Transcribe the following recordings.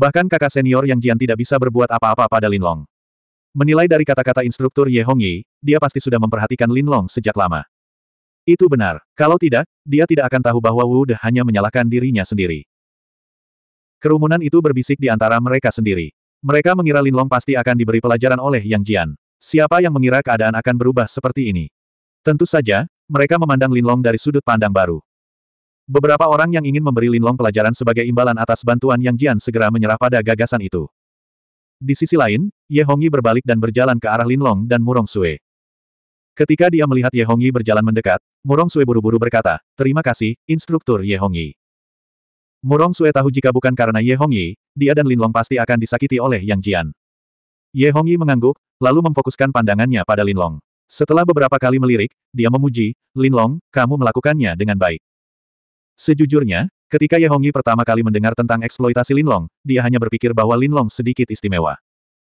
Bahkan kakak senior yang Jian tidak bisa berbuat apa-apa pada Linlong. Menilai dari kata-kata instruktur Ye Hongyi, dia pasti sudah memperhatikan Linlong sejak lama. Itu benar. Kalau tidak, dia tidak akan tahu bahwa Wu De hanya menyalahkan dirinya sendiri. Kerumunan itu berbisik di antara mereka sendiri. Mereka mengira Linlong pasti akan diberi pelajaran oleh Yang Jian. Siapa yang mengira keadaan akan berubah seperti ini? Tentu saja, mereka memandang Linlong dari sudut pandang baru. Beberapa orang yang ingin memberi Linlong pelajaran sebagai imbalan atas bantuan Yang Jian segera menyerah pada gagasan itu. Di sisi lain, Ye Hongyi berbalik dan berjalan ke arah Linlong dan Murong Sue. Ketika dia melihat Ye Hongyi berjalan mendekat, Murong Sue buru-buru berkata, Terima kasih, Instruktur Ye Hongyi. Murong Sue tahu jika bukan karena Ye Hongyi, dia dan Linlong pasti akan disakiti oleh Yang Jian. Ye Hongyi mengangguk, lalu memfokuskan pandangannya pada Linlong. Setelah beberapa kali melirik, dia memuji, Linlong, kamu melakukannya dengan baik. Sejujurnya, ketika Ye Hongyi pertama kali mendengar tentang eksploitasi Linlong, dia hanya berpikir bahwa Linlong sedikit istimewa.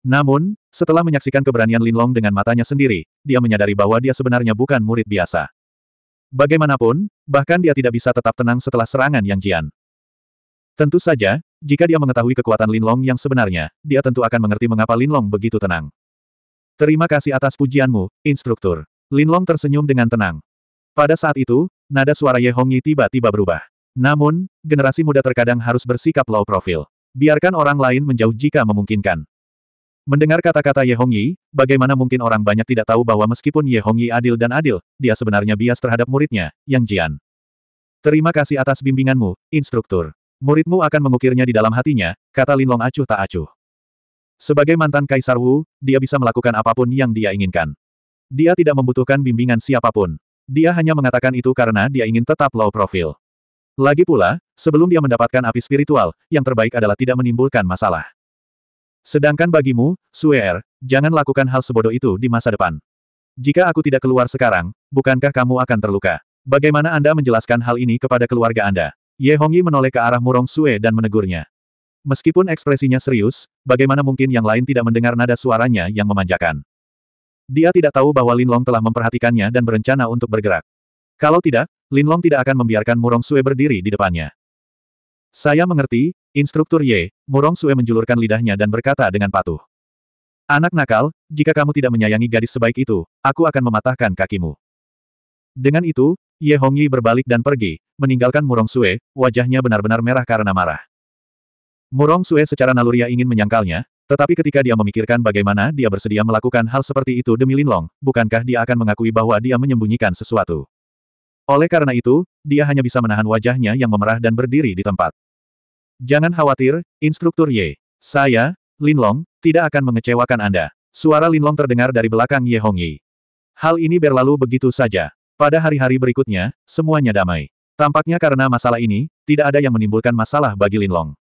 Namun, setelah menyaksikan keberanian Linlong dengan matanya sendiri, dia menyadari bahwa dia sebenarnya bukan murid biasa. Bagaimanapun, bahkan dia tidak bisa tetap tenang setelah serangan Yang Jian. Tentu saja, jika dia mengetahui kekuatan Linlong yang sebenarnya, dia tentu akan mengerti mengapa Linlong begitu tenang. Terima kasih atas pujianmu, instruktur. Linlong tersenyum dengan tenang. Pada saat itu, nada suara Ye Hongyi tiba-tiba berubah. Namun, generasi muda terkadang harus bersikap low profil. Biarkan orang lain menjauh jika memungkinkan. Mendengar kata-kata Ye Hongyi, bagaimana mungkin orang banyak tidak tahu bahwa meskipun Ye Hongyi adil dan adil, dia sebenarnya bias terhadap muridnya, Yang Jian. Terima kasih atas bimbinganmu, instruktur. Muridmu akan mengukirnya di dalam hatinya, kata Linlong acuh tak acuh. Sebagai mantan Kaisar Wu, dia bisa melakukan apapun yang dia inginkan. Dia tidak membutuhkan bimbingan siapapun. Dia hanya mengatakan itu karena dia ingin tetap low profile. Lagi pula, sebelum dia mendapatkan api spiritual, yang terbaik adalah tidak menimbulkan masalah. Sedangkan bagimu, Suer, jangan lakukan hal sebodoh itu di masa depan. Jika aku tidak keluar sekarang, bukankah kamu akan terluka? Bagaimana Anda menjelaskan hal ini kepada keluarga Anda? Ye Hongyi menoleh ke arah Murong Sue dan menegurnya. Meskipun ekspresinya serius, bagaimana mungkin yang lain tidak mendengar nada suaranya yang memanjakan? Dia tidak tahu bahwa Linlong telah memperhatikannya dan berencana untuk bergerak. Kalau tidak, Linlong tidak akan membiarkan Murong Sue berdiri di depannya. Saya mengerti, instruktur Ye, Murong Sue menjulurkan lidahnya dan berkata dengan patuh. Anak nakal, jika kamu tidak menyayangi gadis sebaik itu, aku akan mematahkan kakimu. Dengan itu, Ye Hongyi berbalik dan pergi, meninggalkan Murong Sue, wajahnya benar-benar merah karena marah. Murong Sue secara naluria ingin menyangkalnya, tetapi ketika dia memikirkan bagaimana dia bersedia melakukan hal seperti itu demi Linlong, bukankah dia akan mengakui bahwa dia menyembunyikan sesuatu? Oleh karena itu, dia hanya bisa menahan wajahnya yang memerah dan berdiri di tempat. Jangan khawatir, Instruktur Ye. Saya, Linlong, tidak akan mengecewakan Anda. Suara Linlong terdengar dari belakang Ye Hongyi. Hal ini berlalu begitu saja. Pada hari-hari berikutnya, semuanya damai. Tampaknya karena masalah ini, tidak ada yang menimbulkan masalah bagi Linlong.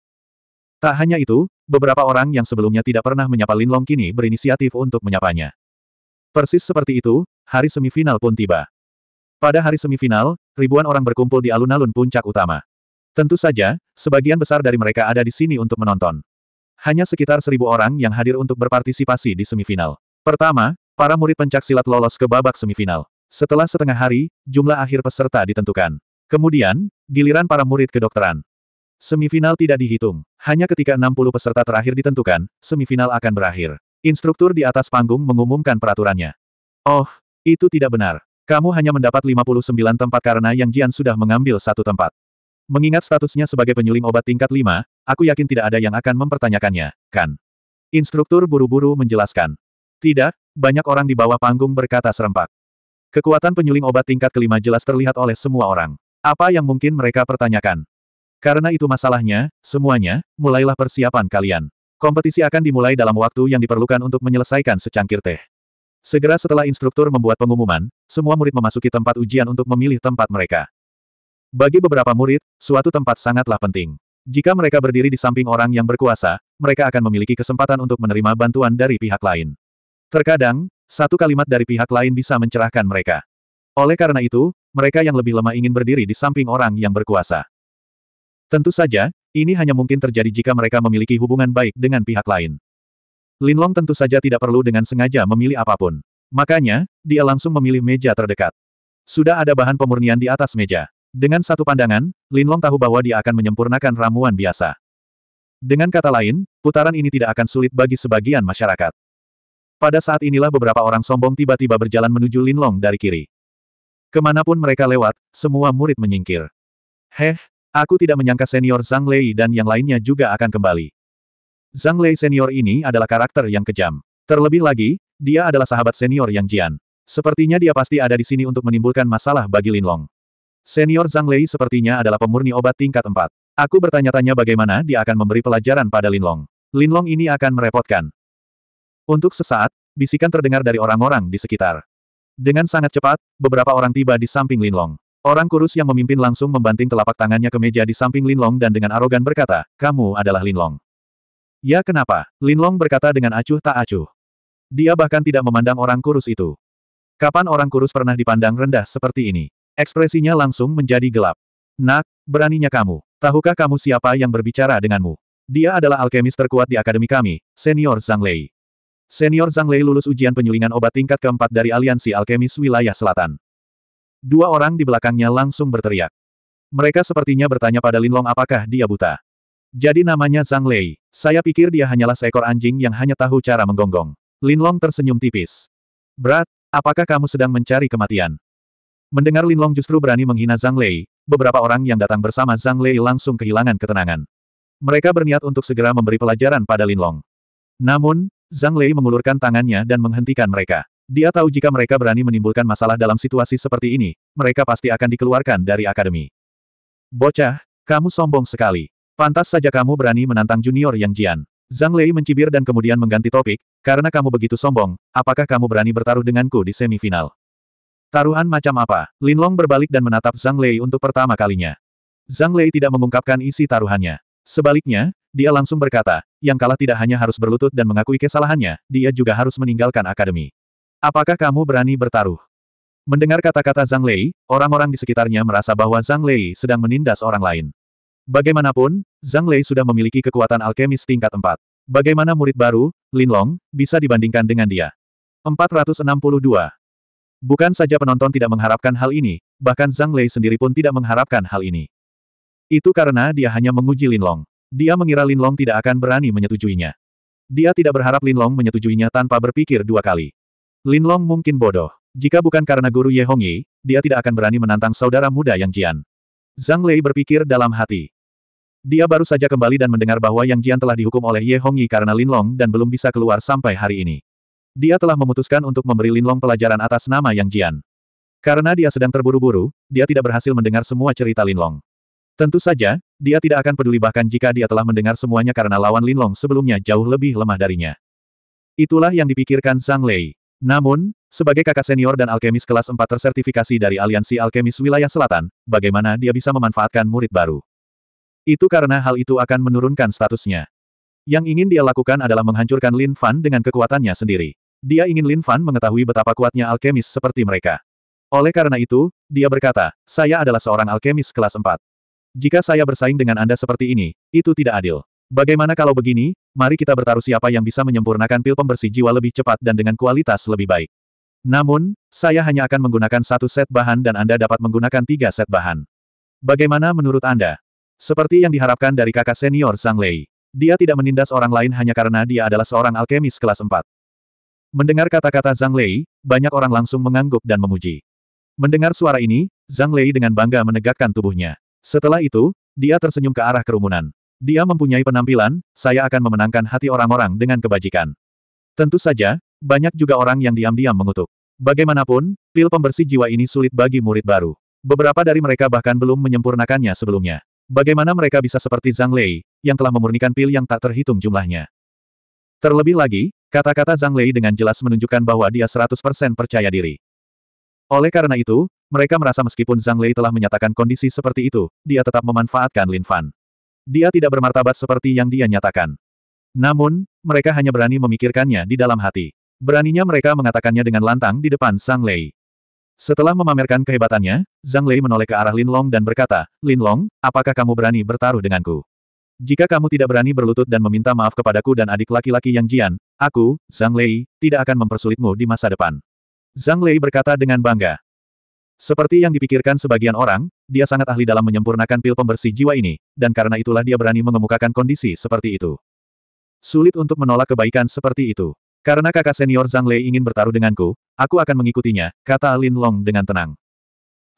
Tak hanya itu, beberapa orang yang sebelumnya tidak pernah menyapa Long kini berinisiatif untuk menyapanya. Persis seperti itu, hari semifinal pun tiba. Pada hari semifinal, ribuan orang berkumpul di alun-alun puncak utama. Tentu saja, sebagian besar dari mereka ada di sini untuk menonton. Hanya sekitar seribu orang yang hadir untuk berpartisipasi di semifinal. Pertama, para murid pencak silat lolos ke babak semifinal. Setelah setengah hari, jumlah akhir peserta ditentukan. Kemudian, giliran para murid kedokteran. Semifinal tidak dihitung. Hanya ketika 60 peserta terakhir ditentukan, semifinal akan berakhir. Instruktur di atas panggung mengumumkan peraturannya. Oh, itu tidak benar. Kamu hanya mendapat 59 tempat karena Yang Jian sudah mengambil satu tempat. Mengingat statusnya sebagai penyuling obat tingkat 5, aku yakin tidak ada yang akan mempertanyakannya, kan? Instruktur buru-buru menjelaskan. Tidak, banyak orang di bawah panggung berkata serempak. Kekuatan penyuling obat tingkat kelima jelas terlihat oleh semua orang. Apa yang mungkin mereka pertanyakan? Karena itu masalahnya, semuanya, mulailah persiapan kalian. Kompetisi akan dimulai dalam waktu yang diperlukan untuk menyelesaikan secangkir teh. Segera setelah instruktur membuat pengumuman, semua murid memasuki tempat ujian untuk memilih tempat mereka. Bagi beberapa murid, suatu tempat sangatlah penting. Jika mereka berdiri di samping orang yang berkuasa, mereka akan memiliki kesempatan untuk menerima bantuan dari pihak lain. Terkadang, satu kalimat dari pihak lain bisa mencerahkan mereka. Oleh karena itu, mereka yang lebih lemah ingin berdiri di samping orang yang berkuasa. Tentu saja, ini hanya mungkin terjadi jika mereka memiliki hubungan baik dengan pihak lain. Linlong tentu saja tidak perlu dengan sengaja memilih apapun. Makanya, dia langsung memilih meja terdekat. Sudah ada bahan pemurnian di atas meja. Dengan satu pandangan, Linlong tahu bahwa dia akan menyempurnakan ramuan biasa. Dengan kata lain, putaran ini tidak akan sulit bagi sebagian masyarakat. Pada saat inilah beberapa orang sombong tiba-tiba berjalan menuju Linlong dari kiri. Kemanapun mereka lewat, semua murid menyingkir. Heh, Aku tidak menyangka senior Zhang Lei dan yang lainnya juga akan kembali. Zhang Lei senior ini adalah karakter yang kejam. Terlebih lagi, dia adalah sahabat senior Yang Jian. Sepertinya dia pasti ada di sini untuk menimbulkan masalah bagi Lin Long. Senior Zhang Lei sepertinya adalah pemurni obat tingkat 4. Aku bertanya-tanya bagaimana dia akan memberi pelajaran pada Lin Long. Lin Long ini akan merepotkan. Untuk sesaat, bisikan terdengar dari orang-orang di sekitar. Dengan sangat cepat, beberapa orang tiba di samping Lin Long. Orang kurus yang memimpin langsung membanting telapak tangannya ke meja di samping Lin Long dan dengan arogan berkata, kamu adalah Lin Long. Ya kenapa? Lin Long berkata dengan acuh tak acuh. Dia bahkan tidak memandang orang kurus itu. Kapan orang kurus pernah dipandang rendah seperti ini? Ekspresinya langsung menjadi gelap. Nak, beraninya kamu. Tahukah kamu siapa yang berbicara denganmu? Dia adalah alkemis terkuat di akademi kami, Senior Zhang Lei. Senior Zhang Lei lulus ujian penyulingan obat tingkat keempat dari Aliansi Alkemis Wilayah Selatan. Dua orang di belakangnya langsung berteriak. Mereka sepertinya bertanya pada Linlong apakah dia buta. Jadi namanya Zhang Lei. Saya pikir dia hanyalah seekor anjing yang hanya tahu cara menggonggong. Linlong tersenyum tipis. Berat, apakah kamu sedang mencari kematian? Mendengar Linlong justru berani menghina Zhang Lei, beberapa orang yang datang bersama Zhang Lei langsung kehilangan ketenangan. Mereka berniat untuk segera memberi pelajaran pada Linlong. Namun, Zhang Lei mengulurkan tangannya dan menghentikan mereka. Dia tahu jika mereka berani menimbulkan masalah dalam situasi seperti ini, mereka pasti akan dikeluarkan dari akademi. Bocah, kamu sombong sekali. Pantas saja kamu berani menantang junior Yang Jian. Zhang Lei mencibir dan kemudian mengganti topik, karena kamu begitu sombong, apakah kamu berani bertaruh denganku di semifinal? Taruhan macam apa? Lin Long berbalik dan menatap Zhang Lei untuk pertama kalinya. Zhang Lei tidak mengungkapkan isi taruhannya. Sebaliknya, dia langsung berkata, yang kalah tidak hanya harus berlutut dan mengakui kesalahannya, dia juga harus meninggalkan akademi. Apakah kamu berani bertaruh? Mendengar kata-kata Zhang Lei, orang-orang di sekitarnya merasa bahwa Zhang Lei sedang menindas orang lain. Bagaimanapun, Zhang Lei sudah memiliki kekuatan alkemis tingkat 4. Bagaimana murid baru, Lin Long, bisa dibandingkan dengan dia? 462. Bukan saja penonton tidak mengharapkan hal ini, bahkan Zhang Lei sendiri pun tidak mengharapkan hal ini. Itu karena dia hanya menguji Lin Long. Dia mengira Lin Long tidak akan berani menyetujuinya. Dia tidak berharap Lin Long menyetujuinya tanpa berpikir dua kali. Linlong mungkin bodoh. Jika bukan karena guru Ye Hongyi, dia tidak akan berani menantang saudara muda Yang Jian. Zhang Lei berpikir dalam hati. Dia baru saja kembali dan mendengar bahwa Yang Jian telah dihukum oleh Ye Hongyi karena Linlong dan belum bisa keluar sampai hari ini. Dia telah memutuskan untuk memberi Linlong pelajaran atas nama Yang Jian. Karena dia sedang terburu-buru, dia tidak berhasil mendengar semua cerita Linlong. Tentu saja, dia tidak akan peduli bahkan jika dia telah mendengar semuanya karena lawan Linlong sebelumnya jauh lebih lemah darinya. Itulah yang dipikirkan Zhang Lei. Namun, sebagai kakak senior dan alkemis kelas 4 tersertifikasi dari Aliansi Alkemis Wilayah Selatan, bagaimana dia bisa memanfaatkan murid baru? Itu karena hal itu akan menurunkan statusnya. Yang ingin dia lakukan adalah menghancurkan Lin Fan dengan kekuatannya sendiri. Dia ingin Lin Fan mengetahui betapa kuatnya alkemis seperti mereka. Oleh karena itu, dia berkata, saya adalah seorang alkemis kelas 4. Jika saya bersaing dengan Anda seperti ini, itu tidak adil. Bagaimana kalau begini, mari kita bertaruh siapa yang bisa menyempurnakan pil pembersih jiwa lebih cepat dan dengan kualitas lebih baik. Namun, saya hanya akan menggunakan satu set bahan dan Anda dapat menggunakan tiga set bahan. Bagaimana menurut Anda? Seperti yang diharapkan dari kakak senior Zhang Lei. Dia tidak menindas orang lain hanya karena dia adalah seorang alkemis kelas 4. Mendengar kata-kata Zhang Lei, banyak orang langsung mengangguk dan memuji. Mendengar suara ini, Zhang Lei dengan bangga menegakkan tubuhnya. Setelah itu, dia tersenyum ke arah kerumunan. Dia mempunyai penampilan, saya akan memenangkan hati orang-orang dengan kebajikan. Tentu saja, banyak juga orang yang diam-diam mengutuk. Bagaimanapun, pil pembersih jiwa ini sulit bagi murid baru. Beberapa dari mereka bahkan belum menyempurnakannya sebelumnya. Bagaimana mereka bisa seperti Zhang Lei, yang telah memurnikan pil yang tak terhitung jumlahnya. Terlebih lagi, kata-kata Zhang Lei dengan jelas menunjukkan bahwa dia 100% percaya diri. Oleh karena itu, mereka merasa meskipun Zhang Lei telah menyatakan kondisi seperti itu, dia tetap memanfaatkan Lin Fan dia tidak bermartabat seperti yang dia nyatakan. Namun, mereka hanya berani memikirkannya di dalam hati. Beraninya mereka mengatakannya dengan lantang di depan Zhang Lei. Setelah memamerkan kehebatannya, Zhang Lei menoleh ke arah Lin Long dan berkata, Lin Long, apakah kamu berani bertaruh denganku? Jika kamu tidak berani berlutut dan meminta maaf kepadaku dan adik laki-laki yang Jian, aku, Zhang Lei, tidak akan mempersulitmu di masa depan. Zhang Lei berkata dengan bangga, seperti yang dipikirkan sebagian orang, dia sangat ahli dalam menyempurnakan pil pembersih jiwa ini, dan karena itulah dia berani mengemukakan kondisi seperti itu. Sulit untuk menolak kebaikan seperti itu. Karena kakak senior Zhang Lei ingin bertaruh denganku, aku akan mengikutinya, kata Lin Long dengan tenang.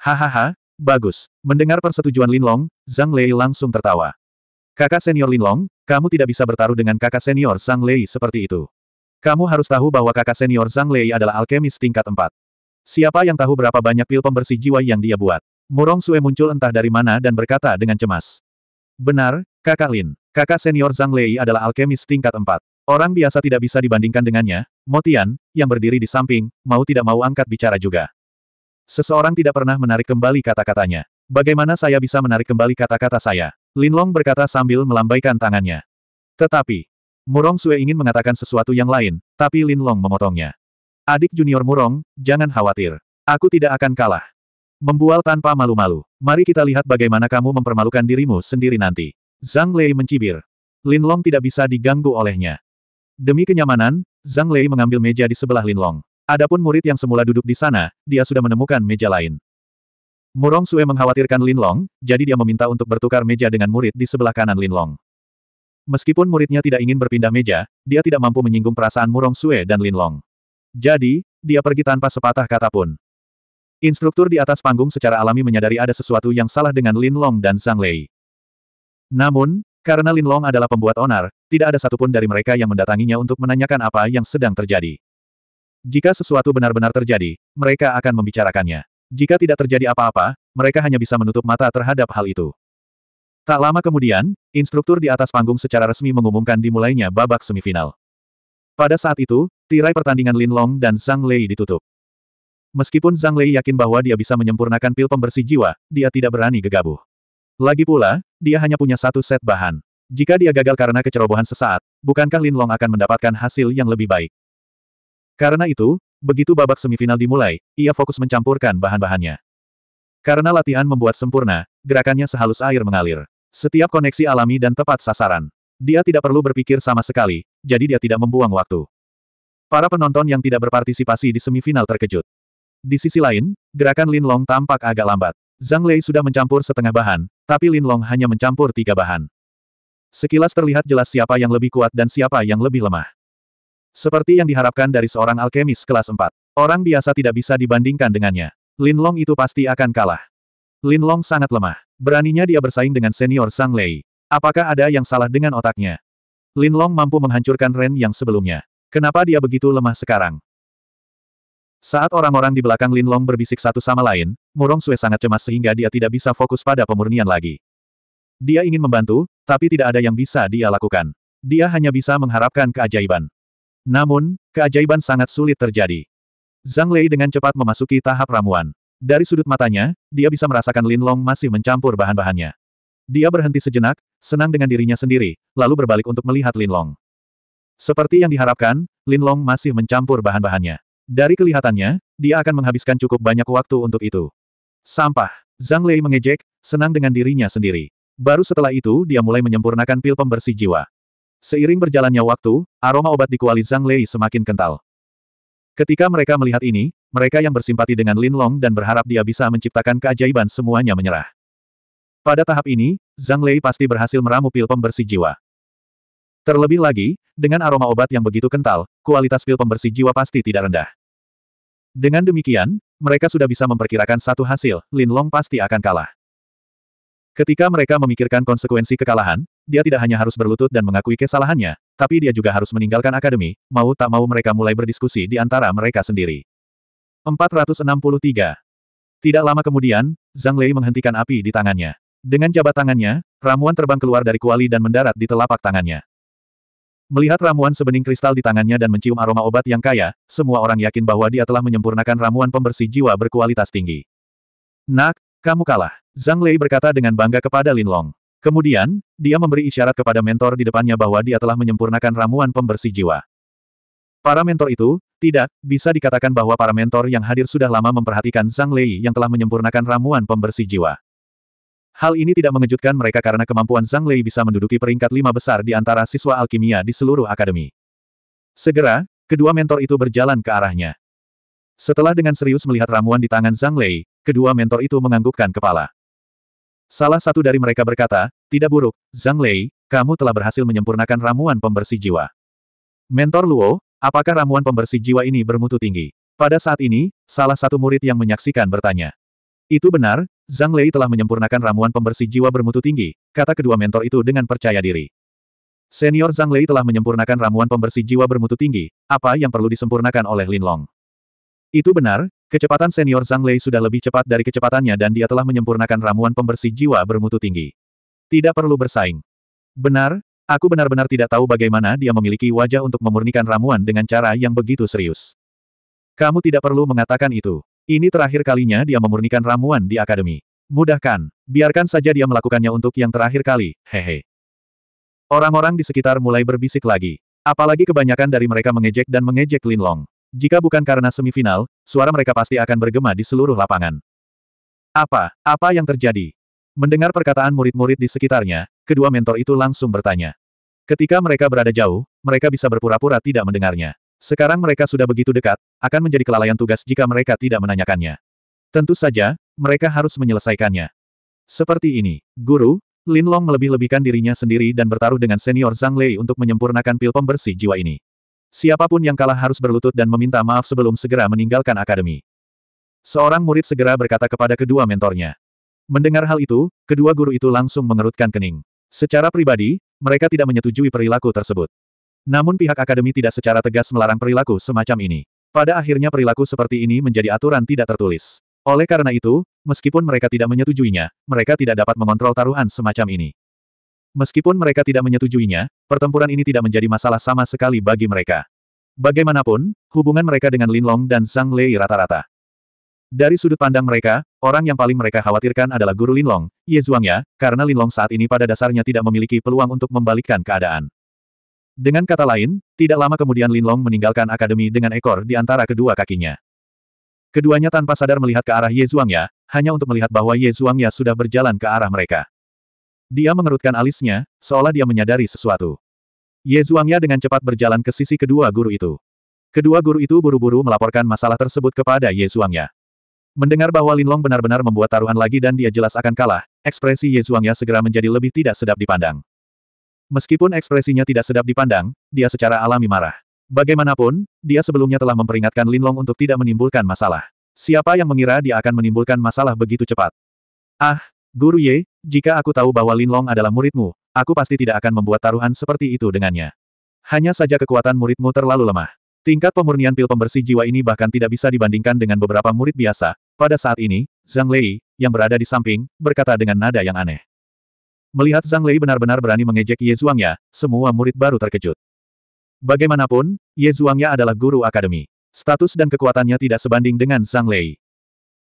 Hahaha, bagus. Mendengar persetujuan Lin Long, Zhang Lei langsung tertawa. Kakak senior Lin Long, kamu tidak bisa bertaruh dengan kakak senior Zhang Lei seperti itu. Kamu harus tahu bahwa kakak senior Zhang Lei adalah alkemis tingkat 4. Siapa yang tahu berapa banyak pil pembersih jiwa yang dia buat? Murong Sue muncul entah dari mana dan berkata dengan cemas. Benar, kakak Lin. Kakak senior Zhang Lei adalah alkemis tingkat 4. Orang biasa tidak bisa dibandingkan dengannya, Motian, yang berdiri di samping, mau tidak mau angkat bicara juga. Seseorang tidak pernah menarik kembali kata-katanya. Bagaimana saya bisa menarik kembali kata-kata saya? Lin Long berkata sambil melambaikan tangannya. Tetapi, Murong Sue ingin mengatakan sesuatu yang lain, tapi Lin Long memotongnya. Adik junior murong, jangan khawatir. Aku tidak akan kalah. Membual tanpa malu-malu. Mari kita lihat bagaimana kamu mempermalukan dirimu sendiri nanti. Zhang Lei mencibir. Lin Long tidak bisa diganggu olehnya. Demi kenyamanan, Zhang Lei mengambil meja di sebelah Lin Long. Adapun murid yang semula duduk di sana, dia sudah menemukan meja lain. Murong Sue mengkhawatirkan Lin Long, jadi dia meminta untuk bertukar meja dengan murid di sebelah kanan Lin Long. Meskipun muridnya tidak ingin berpindah meja, dia tidak mampu menyinggung perasaan Murong Sue dan Lin Long. Jadi, dia pergi tanpa sepatah kata pun. Instruktur di atas panggung secara alami menyadari ada sesuatu yang salah dengan Lin Long dan Sang Lei. Namun, karena Lin Long adalah pembuat onar, tidak ada satupun dari mereka yang mendatanginya untuk menanyakan apa yang sedang terjadi. Jika sesuatu benar-benar terjadi, mereka akan membicarakannya. Jika tidak terjadi apa-apa, mereka hanya bisa menutup mata terhadap hal itu. Tak lama kemudian, instruktur di atas panggung secara resmi mengumumkan dimulainya babak semifinal. Pada saat itu, Tirai pertandingan Lin Long dan Zhang Lei ditutup. Meskipun Zhang Lei yakin bahwa dia bisa menyempurnakan pil pembersih jiwa, dia tidak berani gegabah. Lagi pula, dia hanya punya satu set bahan. Jika dia gagal karena kecerobohan sesaat, bukankah Lin Long akan mendapatkan hasil yang lebih baik? Karena itu, begitu babak semifinal dimulai, ia fokus mencampurkan bahan-bahannya. Karena latihan membuat sempurna, gerakannya sehalus air mengalir. Setiap koneksi alami dan tepat sasaran. Dia tidak perlu berpikir sama sekali, jadi dia tidak membuang waktu. Para penonton yang tidak berpartisipasi di semifinal terkejut. Di sisi lain, gerakan Lin Long tampak agak lambat. Zhang Lei sudah mencampur setengah bahan, tapi Lin Long hanya mencampur tiga bahan. Sekilas terlihat jelas siapa yang lebih kuat dan siapa yang lebih lemah. Seperti yang diharapkan dari seorang alkemis kelas 4. Orang biasa tidak bisa dibandingkan dengannya. Lin Long itu pasti akan kalah. Lin Long sangat lemah. Beraninya dia bersaing dengan senior Zhang Lei. Apakah ada yang salah dengan otaknya? Lin Long mampu menghancurkan Ren yang sebelumnya. Kenapa dia begitu lemah sekarang? Saat orang-orang di belakang Lin Long berbisik satu sama lain, Murong Sue sangat cemas sehingga dia tidak bisa fokus pada pemurnian lagi. Dia ingin membantu, tapi tidak ada yang bisa dia lakukan. Dia hanya bisa mengharapkan keajaiban. Namun, keajaiban sangat sulit terjadi. Zhang Lei dengan cepat memasuki tahap ramuan. Dari sudut matanya, dia bisa merasakan Lin Long masih mencampur bahan-bahannya. Dia berhenti sejenak, senang dengan dirinya sendiri, lalu berbalik untuk melihat Lin Long. Seperti yang diharapkan, Lin Long masih mencampur bahan-bahannya. Dari kelihatannya, dia akan menghabiskan cukup banyak waktu untuk itu. Sampah. Zhang Lei mengejek, senang dengan dirinya sendiri. Baru setelah itu dia mulai menyempurnakan pil pembersih jiwa. Seiring berjalannya waktu, aroma obat di kuali Zhang Lei semakin kental. Ketika mereka melihat ini, mereka yang bersimpati dengan Lin Long dan berharap dia bisa menciptakan keajaiban semuanya menyerah. Pada tahap ini, Zhang Lei pasti berhasil meramu pil pembersih jiwa. Terlebih lagi, dengan aroma obat yang begitu kental, kualitas pil pembersih jiwa pasti tidak rendah. Dengan demikian, mereka sudah bisa memperkirakan satu hasil, Lin Long pasti akan kalah. Ketika mereka memikirkan konsekuensi kekalahan, dia tidak hanya harus berlutut dan mengakui kesalahannya, tapi dia juga harus meninggalkan akademi, mau tak mau mereka mulai berdiskusi di antara mereka sendiri. 463. Tidak lama kemudian, Zhang Lei menghentikan api di tangannya. Dengan jabat tangannya, ramuan terbang keluar dari kuali dan mendarat di telapak tangannya. Melihat ramuan sebening kristal di tangannya dan mencium aroma obat yang kaya, semua orang yakin bahwa dia telah menyempurnakan ramuan pembersih jiwa berkualitas tinggi. Nak, kamu kalah. Zhang Lei berkata dengan bangga kepada Lin Long. Kemudian, dia memberi isyarat kepada mentor di depannya bahwa dia telah menyempurnakan ramuan pembersih jiwa. Para mentor itu, tidak, bisa dikatakan bahwa para mentor yang hadir sudah lama memperhatikan Zhang Lei yang telah menyempurnakan ramuan pembersih jiwa. Hal ini tidak mengejutkan mereka karena kemampuan Zhang Lei bisa menduduki peringkat lima besar di antara siswa alkimia di seluruh akademi. Segera, kedua mentor itu berjalan ke arahnya. Setelah dengan serius melihat ramuan di tangan Zhang Lei, kedua mentor itu menganggukkan kepala. Salah satu dari mereka berkata, tidak buruk, Zhang Lei, kamu telah berhasil menyempurnakan ramuan pembersih jiwa. Mentor Luo, apakah ramuan pembersih jiwa ini bermutu tinggi? Pada saat ini, salah satu murid yang menyaksikan bertanya. Itu benar, Zhang Lei telah menyempurnakan ramuan pembersih jiwa bermutu tinggi, kata kedua mentor itu dengan percaya diri. Senior Zhang Lei telah menyempurnakan ramuan pembersih jiwa bermutu tinggi, apa yang perlu disempurnakan oleh Lin Long? Itu benar, kecepatan senior Zhang Lei sudah lebih cepat dari kecepatannya dan dia telah menyempurnakan ramuan pembersih jiwa bermutu tinggi. Tidak perlu bersaing. Benar, aku benar-benar tidak tahu bagaimana dia memiliki wajah untuk memurnikan ramuan dengan cara yang begitu serius. Kamu tidak perlu mengatakan itu. Ini terakhir kalinya dia memurnikan ramuan di akademi. Mudahkan, biarkan saja dia melakukannya untuk yang terakhir kali, hehe. Orang-orang di sekitar mulai berbisik lagi. Apalagi kebanyakan dari mereka mengejek dan mengejek Lin Long. Jika bukan karena semifinal, suara mereka pasti akan bergema di seluruh lapangan. Apa, apa yang terjadi? Mendengar perkataan murid-murid di sekitarnya, kedua mentor itu langsung bertanya. Ketika mereka berada jauh, mereka bisa berpura-pura tidak mendengarnya. Sekarang mereka sudah begitu dekat, akan menjadi kelalaian tugas jika mereka tidak menanyakannya. Tentu saja, mereka harus menyelesaikannya. Seperti ini, Guru, Lin Long melebih-lebihkan dirinya sendiri dan bertaruh dengan senior Zhang Lei untuk menyempurnakan pil pembersih jiwa ini. Siapapun yang kalah harus berlutut dan meminta maaf sebelum segera meninggalkan akademi. Seorang murid segera berkata kepada kedua mentornya. Mendengar hal itu, kedua guru itu langsung mengerutkan kening. Secara pribadi, mereka tidak menyetujui perilaku tersebut. Namun pihak akademi tidak secara tegas melarang perilaku semacam ini. Pada akhirnya perilaku seperti ini menjadi aturan tidak tertulis. Oleh karena itu, meskipun mereka tidak menyetujuinya, mereka tidak dapat mengontrol taruhan semacam ini. Meskipun mereka tidak menyetujuinya, pertempuran ini tidak menjadi masalah sama sekali bagi mereka. Bagaimanapun, hubungan mereka dengan Linlong dan Zhang Lei rata-rata. Dari sudut pandang mereka, orang yang paling mereka khawatirkan adalah guru Linlong, Ye Zhuangya, karena Linlong saat ini pada dasarnya tidak memiliki peluang untuk membalikkan keadaan. Dengan kata lain, tidak lama kemudian Linlong meninggalkan akademi dengan ekor di antara kedua kakinya. Keduanya tanpa sadar melihat ke arah Ye Zhuangya, hanya untuk melihat bahwa Ye Zhuangya sudah berjalan ke arah mereka. Dia mengerutkan alisnya, seolah dia menyadari sesuatu. Ye Zhuangya dengan cepat berjalan ke sisi kedua guru itu. Kedua guru itu buru-buru melaporkan masalah tersebut kepada Ye Zhuangya. Mendengar bahwa Linlong benar-benar membuat taruhan lagi dan dia jelas akan kalah, ekspresi Ye Zhuangya segera menjadi lebih tidak sedap dipandang. Meskipun ekspresinya tidak sedap dipandang, dia secara alami marah. Bagaimanapun, dia sebelumnya telah memperingatkan Linlong untuk tidak menimbulkan masalah. Siapa yang mengira dia akan menimbulkan masalah begitu cepat? Ah, Guru Ye, jika aku tahu bahwa Linlong adalah muridmu, aku pasti tidak akan membuat taruhan seperti itu dengannya. Hanya saja kekuatan muridmu terlalu lemah. Tingkat pemurnian pil pembersih jiwa ini bahkan tidak bisa dibandingkan dengan beberapa murid biasa. Pada saat ini, Zhang Lei, yang berada di samping, berkata dengan nada yang aneh. Melihat Zhang Lei benar-benar berani mengejek Ye Zhuangya, semua murid baru terkejut. Bagaimanapun, Ye Zhuangya adalah guru akademi. Status dan kekuatannya tidak sebanding dengan Zhang Lei.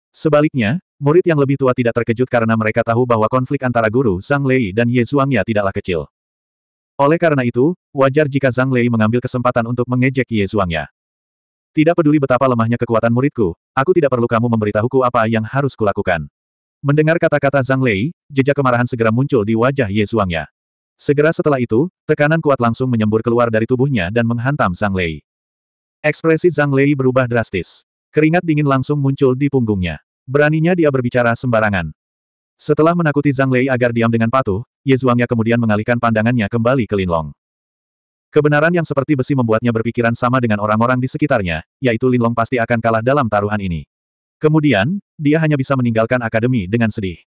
Sebaliknya, murid yang lebih tua tidak terkejut karena mereka tahu bahwa konflik antara guru Zhang Lei dan Ye Zhuangya tidaklah kecil. Oleh karena itu, wajar jika Zhang Lei mengambil kesempatan untuk mengejek Ye Zhuangya. Tidak peduli betapa lemahnya kekuatan muridku, aku tidak perlu kamu memberitahuku apa yang harus kulakukan. Mendengar kata-kata Zhang Lei, jejak kemarahan segera muncul di wajah Ye Zhuangya. Segera setelah itu, tekanan kuat langsung menyembur keluar dari tubuhnya dan menghantam Zhang Lei. Ekspresi Zhang Lei berubah drastis. Keringat dingin langsung muncul di punggungnya. Beraninya dia berbicara sembarangan. Setelah menakuti Zhang Lei agar diam dengan patuh, Ye Zhuangya kemudian mengalihkan pandangannya kembali ke Linlong. Kebenaran yang seperti besi membuatnya berpikiran sama dengan orang-orang di sekitarnya, yaitu Linlong pasti akan kalah dalam taruhan ini. Kemudian, dia hanya bisa meninggalkan akademi dengan sedih.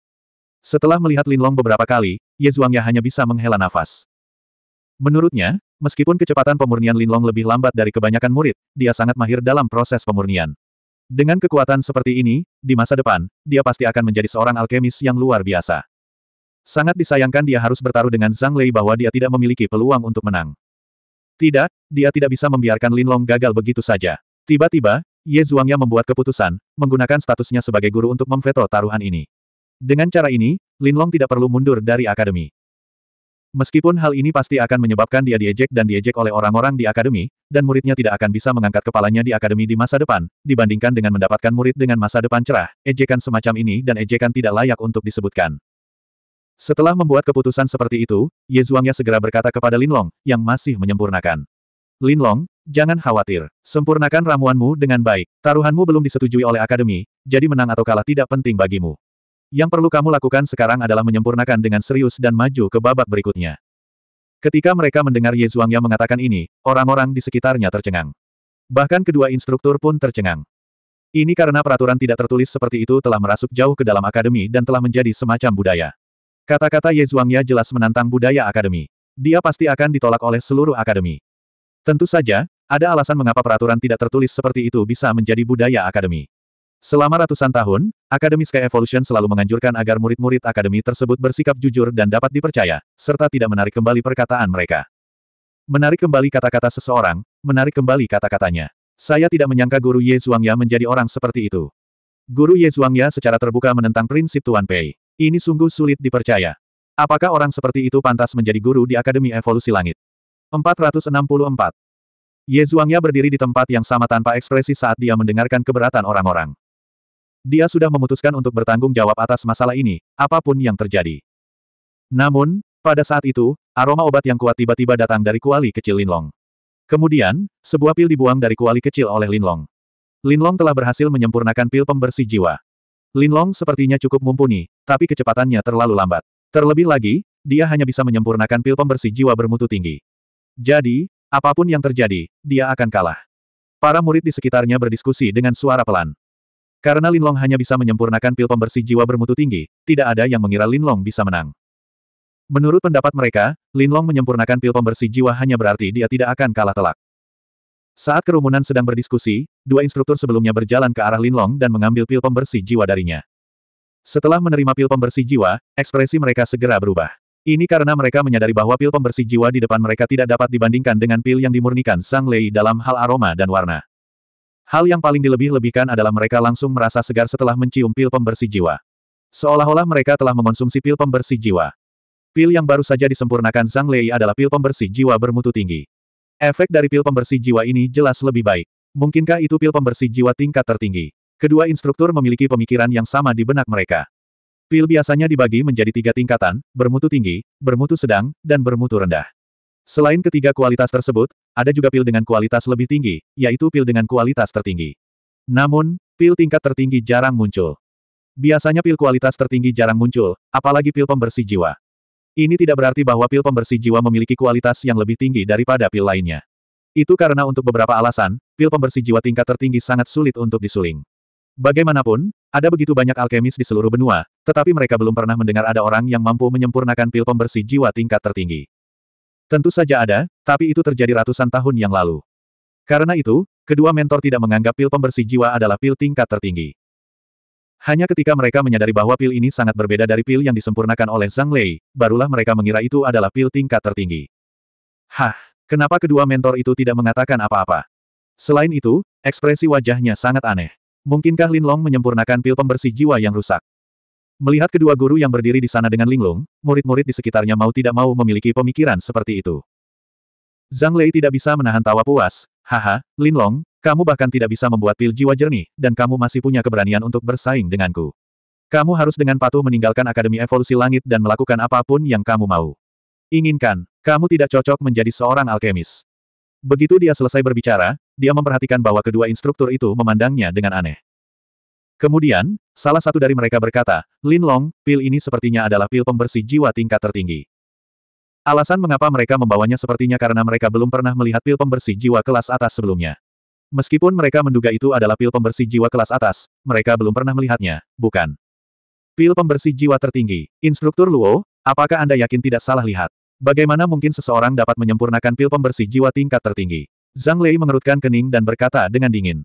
Setelah melihat Linlong beberapa kali, Ye Zhuangya hanya bisa menghela nafas. Menurutnya, meskipun kecepatan pemurnian Linlong lebih lambat dari kebanyakan murid, dia sangat mahir dalam proses pemurnian. Dengan kekuatan seperti ini, di masa depan, dia pasti akan menjadi seorang alkemis yang luar biasa. Sangat disayangkan dia harus bertaruh dengan Zhang Lei bahwa dia tidak memiliki peluang untuk menang. Tidak, dia tidak bisa membiarkan Linlong gagal begitu saja. Tiba-tiba, Ye Zhuangya membuat keputusan, menggunakan statusnya sebagai guru untuk memveto taruhan ini. Dengan cara ini, Linlong tidak perlu mundur dari akademi. Meskipun hal ini pasti akan menyebabkan dia diejek dan diejek oleh orang-orang di akademi, dan muridnya tidak akan bisa mengangkat kepalanya di akademi di masa depan, dibandingkan dengan mendapatkan murid dengan masa depan cerah, ejekan semacam ini dan ejekan tidak layak untuk disebutkan. Setelah membuat keputusan seperti itu, Ye Zhuangya segera berkata kepada Linlong, yang masih menyempurnakan. Linlong, Jangan khawatir. Sempurnakan ramuanmu dengan baik. Taruhanmu belum disetujui oleh akademi, jadi menang atau kalah tidak penting bagimu. Yang perlu kamu lakukan sekarang adalah menyempurnakan dengan serius dan maju ke babak berikutnya. Ketika mereka mendengar Ye Zhuangya mengatakan ini, orang-orang di sekitarnya tercengang. Bahkan kedua instruktur pun tercengang. Ini karena peraturan tidak tertulis seperti itu telah merasuk jauh ke dalam akademi dan telah menjadi semacam budaya. Kata-kata Ye Zhuangya jelas menantang budaya akademi. Dia pasti akan ditolak oleh seluruh akademi. Tentu saja, ada alasan mengapa peraturan tidak tertulis seperti itu bisa menjadi budaya akademi. Selama ratusan tahun, Akademi Sky Evolution selalu menganjurkan agar murid-murid akademi tersebut bersikap jujur dan dapat dipercaya, serta tidak menarik kembali perkataan mereka. Menarik kembali kata-kata seseorang, menarik kembali kata-katanya. Saya tidak menyangka Guru Ye Zhuangya menjadi orang seperti itu. Guru Ye Zhuangya secara terbuka menentang prinsip Tuan Pei. Ini sungguh sulit dipercaya. Apakah orang seperti itu pantas menjadi guru di Akademi Evolusi Langit? 464. Ye Zhuangya berdiri di tempat yang sama tanpa ekspresi saat dia mendengarkan keberatan orang-orang. Dia sudah memutuskan untuk bertanggung jawab atas masalah ini, apapun yang terjadi. Namun, pada saat itu, aroma obat yang kuat tiba-tiba datang dari kuali kecil Linlong. Kemudian, sebuah pil dibuang dari kuali kecil oleh Linlong. Linlong telah berhasil menyempurnakan pil pembersih jiwa. Linlong sepertinya cukup mumpuni, tapi kecepatannya terlalu lambat. Terlebih lagi, dia hanya bisa menyempurnakan pil pembersih jiwa bermutu tinggi. Jadi, apapun yang terjadi, dia akan kalah. Para murid di sekitarnya berdiskusi dengan suara pelan. Karena Linlong hanya bisa menyempurnakan pil pembersih jiwa bermutu tinggi, tidak ada yang mengira Linlong bisa menang. Menurut pendapat mereka, Linlong menyempurnakan pil pembersih jiwa hanya berarti dia tidak akan kalah telak. Saat kerumunan sedang berdiskusi, dua instruktur sebelumnya berjalan ke arah Linlong dan mengambil pil pembersih jiwa darinya. Setelah menerima pil pembersih jiwa, ekspresi mereka segera berubah. Ini karena mereka menyadari bahwa pil pembersih jiwa di depan mereka tidak dapat dibandingkan dengan pil yang dimurnikan Sang Lei dalam hal aroma dan warna. Hal yang paling dilebih-lebihkan adalah mereka langsung merasa segar setelah mencium pil pembersih jiwa. Seolah-olah mereka telah mengonsumsi pil pembersih jiwa. Pil yang baru saja disempurnakan Sang Lei adalah pil pembersih jiwa bermutu tinggi. Efek dari pil pembersih jiwa ini jelas lebih baik. Mungkinkah itu pil pembersih jiwa tingkat tertinggi? Kedua instruktur memiliki pemikiran yang sama di benak mereka. Pil biasanya dibagi menjadi tiga tingkatan, bermutu tinggi, bermutu sedang, dan bermutu rendah. Selain ketiga kualitas tersebut, ada juga pil dengan kualitas lebih tinggi, yaitu pil dengan kualitas tertinggi. Namun, pil tingkat tertinggi jarang muncul. Biasanya pil kualitas tertinggi jarang muncul, apalagi pil pembersih jiwa. Ini tidak berarti bahwa pil pembersih jiwa memiliki kualitas yang lebih tinggi daripada pil lainnya. Itu karena untuk beberapa alasan, pil pembersih jiwa tingkat tertinggi sangat sulit untuk disuling. Bagaimanapun, ada begitu banyak alkemis di seluruh benua, tetapi mereka belum pernah mendengar ada orang yang mampu menyempurnakan pil pembersih jiwa tingkat tertinggi. Tentu saja ada, tapi itu terjadi ratusan tahun yang lalu. Karena itu, kedua mentor tidak menganggap pil pembersih jiwa adalah pil tingkat tertinggi. Hanya ketika mereka menyadari bahwa pil ini sangat berbeda dari pil yang disempurnakan oleh Zhang Lei, barulah mereka mengira itu adalah pil tingkat tertinggi. Hah, kenapa kedua mentor itu tidak mengatakan apa-apa? Selain itu, ekspresi wajahnya sangat aneh. Mungkinkah Lin Long menyempurnakan pil pembersih jiwa yang rusak? Melihat kedua guru yang berdiri di sana dengan linglung, murid-murid di sekitarnya mau tidak mau memiliki pemikiran seperti itu. Zhang Lei tidak bisa menahan tawa puas, haha, Lin Long, kamu bahkan tidak bisa membuat pil jiwa jernih, dan kamu masih punya keberanian untuk bersaing denganku. Kamu harus dengan patuh meninggalkan Akademi Evolusi Langit dan melakukan apapun yang kamu mau. Inginkan, kamu tidak cocok menjadi seorang alkemis. Begitu dia selesai berbicara, dia memperhatikan bahwa kedua instruktur itu memandangnya dengan aneh. Kemudian, salah satu dari mereka berkata, Lin Long, pil ini sepertinya adalah pil pembersih jiwa tingkat tertinggi. Alasan mengapa mereka membawanya sepertinya karena mereka belum pernah melihat pil pembersih jiwa kelas atas sebelumnya. Meskipun mereka menduga itu adalah pil pembersih jiwa kelas atas, mereka belum pernah melihatnya, bukan? Pil pembersih jiwa tertinggi. Instruktur Luo, apakah Anda yakin tidak salah lihat? Bagaimana mungkin seseorang dapat menyempurnakan pil pembersih jiwa tingkat tertinggi? Zhang Lei mengerutkan kening dan berkata dengan dingin.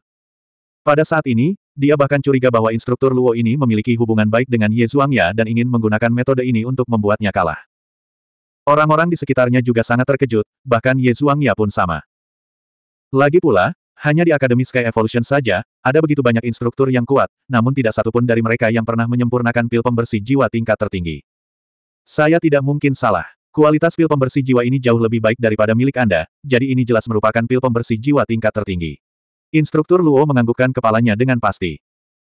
Pada saat ini, dia bahkan curiga bahwa instruktur Luo ini memiliki hubungan baik dengan Ye Zhuangya dan ingin menggunakan metode ini untuk membuatnya kalah. Orang-orang di sekitarnya juga sangat terkejut, bahkan Ye Zhuangya pun sama. Lagi pula, hanya di Akademi Sky Evolution saja, ada begitu banyak instruktur yang kuat, namun tidak satupun dari mereka yang pernah menyempurnakan pil pembersih jiwa tingkat tertinggi. Saya tidak mungkin salah. Kualitas pil pembersih jiwa ini jauh lebih baik daripada milik Anda, jadi ini jelas merupakan pil pembersih jiwa tingkat tertinggi. Instruktur Luo menganggukkan kepalanya dengan pasti.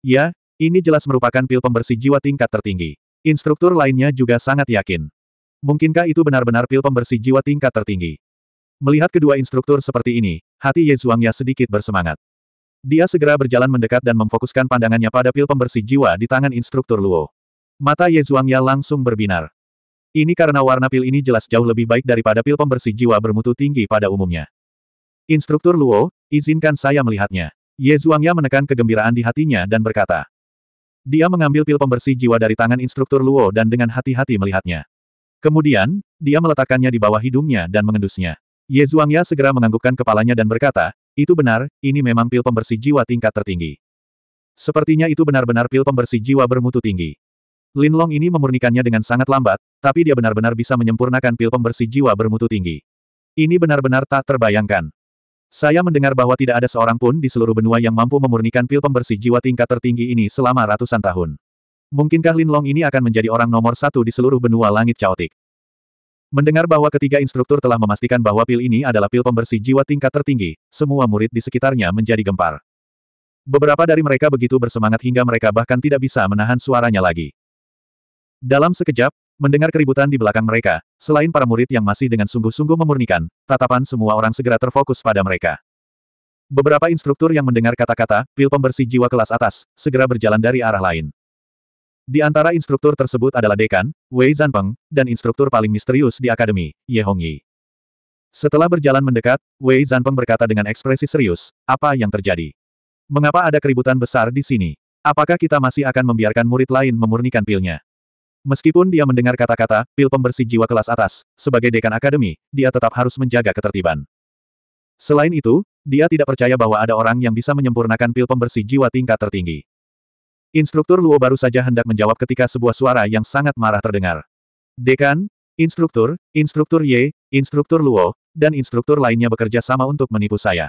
Ya, ini jelas merupakan pil pembersih jiwa tingkat tertinggi. Instruktur lainnya juga sangat yakin. Mungkinkah itu benar-benar pil pembersih jiwa tingkat tertinggi? Melihat kedua instruktur seperti ini, hati Ye Zhuangya sedikit bersemangat. Dia segera berjalan mendekat dan memfokuskan pandangannya pada pil pembersih jiwa di tangan instruktur Luo. Mata Ye Zhuangya langsung berbinar. Ini karena warna pil ini jelas jauh lebih baik daripada pil pembersih jiwa bermutu tinggi pada umumnya. Instruktur Luo, izinkan saya melihatnya. Ye Zhuangya menekan kegembiraan di hatinya dan berkata. Dia mengambil pil pembersih jiwa dari tangan instruktur Luo dan dengan hati-hati melihatnya. Kemudian, dia meletakkannya di bawah hidungnya dan mengendusnya. Ye Zhuangya segera menganggukkan kepalanya dan berkata, itu benar, ini memang pil pembersih jiwa tingkat tertinggi. Sepertinya itu benar-benar pil pembersih jiwa bermutu tinggi. Lin Long ini memurnikannya dengan sangat lambat, tapi dia benar-benar bisa menyempurnakan pil pembersih jiwa bermutu tinggi. Ini benar-benar tak terbayangkan. Saya mendengar bahwa tidak ada seorang pun di seluruh benua yang mampu memurnikan pil pembersih jiwa tingkat tertinggi ini selama ratusan tahun. Mungkinkah Lin Long ini akan menjadi orang nomor satu di seluruh benua langit caotik? Mendengar bahwa ketiga instruktur telah memastikan bahwa pil ini adalah pil pembersih jiwa tingkat tertinggi, semua murid di sekitarnya menjadi gempar. Beberapa dari mereka begitu bersemangat hingga mereka bahkan tidak bisa menahan suaranya lagi. Dalam sekejap, mendengar keributan di belakang mereka, selain para murid yang masih dengan sungguh-sungguh memurnikan, tatapan semua orang segera terfokus pada mereka. Beberapa instruktur yang mendengar kata-kata, pil pembersih jiwa kelas atas, segera berjalan dari arah lain. Di antara instruktur tersebut adalah Dekan, Wei Zanpeng, dan instruktur paling misterius di akademi, Ye Hongyi. Setelah berjalan mendekat, Wei Zanpeng berkata dengan ekspresi serius, apa yang terjadi? Mengapa ada keributan besar di sini? Apakah kita masih akan membiarkan murid lain memurnikan pilnya? Meskipun dia mendengar kata-kata, pil pembersih jiwa kelas atas, sebagai dekan akademi, dia tetap harus menjaga ketertiban. Selain itu, dia tidak percaya bahwa ada orang yang bisa menyempurnakan pil pembersih jiwa tingkat tertinggi. Instruktur Luo baru saja hendak menjawab ketika sebuah suara yang sangat marah terdengar. Dekan, instruktur, instruktur Ye, instruktur Luo, dan instruktur lainnya bekerja sama untuk menipu saya.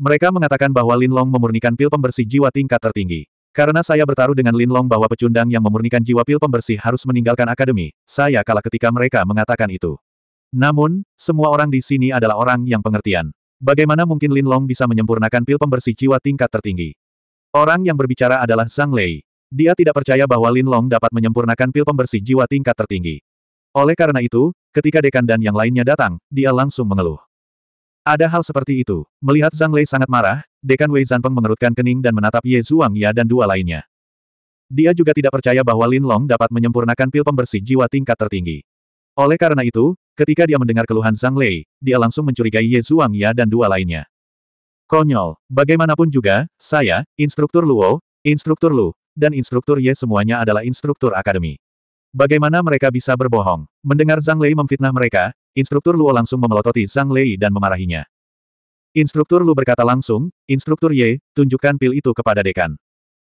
Mereka mengatakan bahwa Lin Long memurnikan pil pembersih jiwa tingkat tertinggi. Karena saya bertaruh dengan Lin Long bahwa pecundang yang memurnikan jiwa pil pembersih harus meninggalkan akademi, saya kalah ketika mereka mengatakan itu. Namun, semua orang di sini adalah orang yang pengertian. Bagaimana mungkin Lin Long bisa menyempurnakan pil pembersih jiwa tingkat tertinggi? Orang yang berbicara adalah Zhang Lei. Dia tidak percaya bahwa Lin Long dapat menyempurnakan pil pembersih jiwa tingkat tertinggi. Oleh karena itu, ketika dekan dan yang lainnya datang, dia langsung mengeluh. Ada hal seperti itu. Melihat Zhang Lei sangat marah, Dekan Wei Zanpeng mengerutkan kening dan menatap Ye Zhuang Ya dan dua lainnya. Dia juga tidak percaya bahwa Lin Long dapat menyempurnakan pil pembersih jiwa tingkat tertinggi. Oleh karena itu, ketika dia mendengar keluhan Zhang Lei, dia langsung mencurigai Ye Zhuang Ya dan dua lainnya. Konyol, bagaimanapun juga, saya, instruktur Luo, instruktur Lu, dan instruktur Ye semuanya adalah instruktur akademi. Bagaimana mereka bisa berbohong? Mendengar Zhang Lei memfitnah mereka, instruktur Luo langsung memelototi Zhang Lei dan memarahinya. Instruktur Lu berkata langsung, Instruktur Ye, tunjukkan pil itu kepada dekan.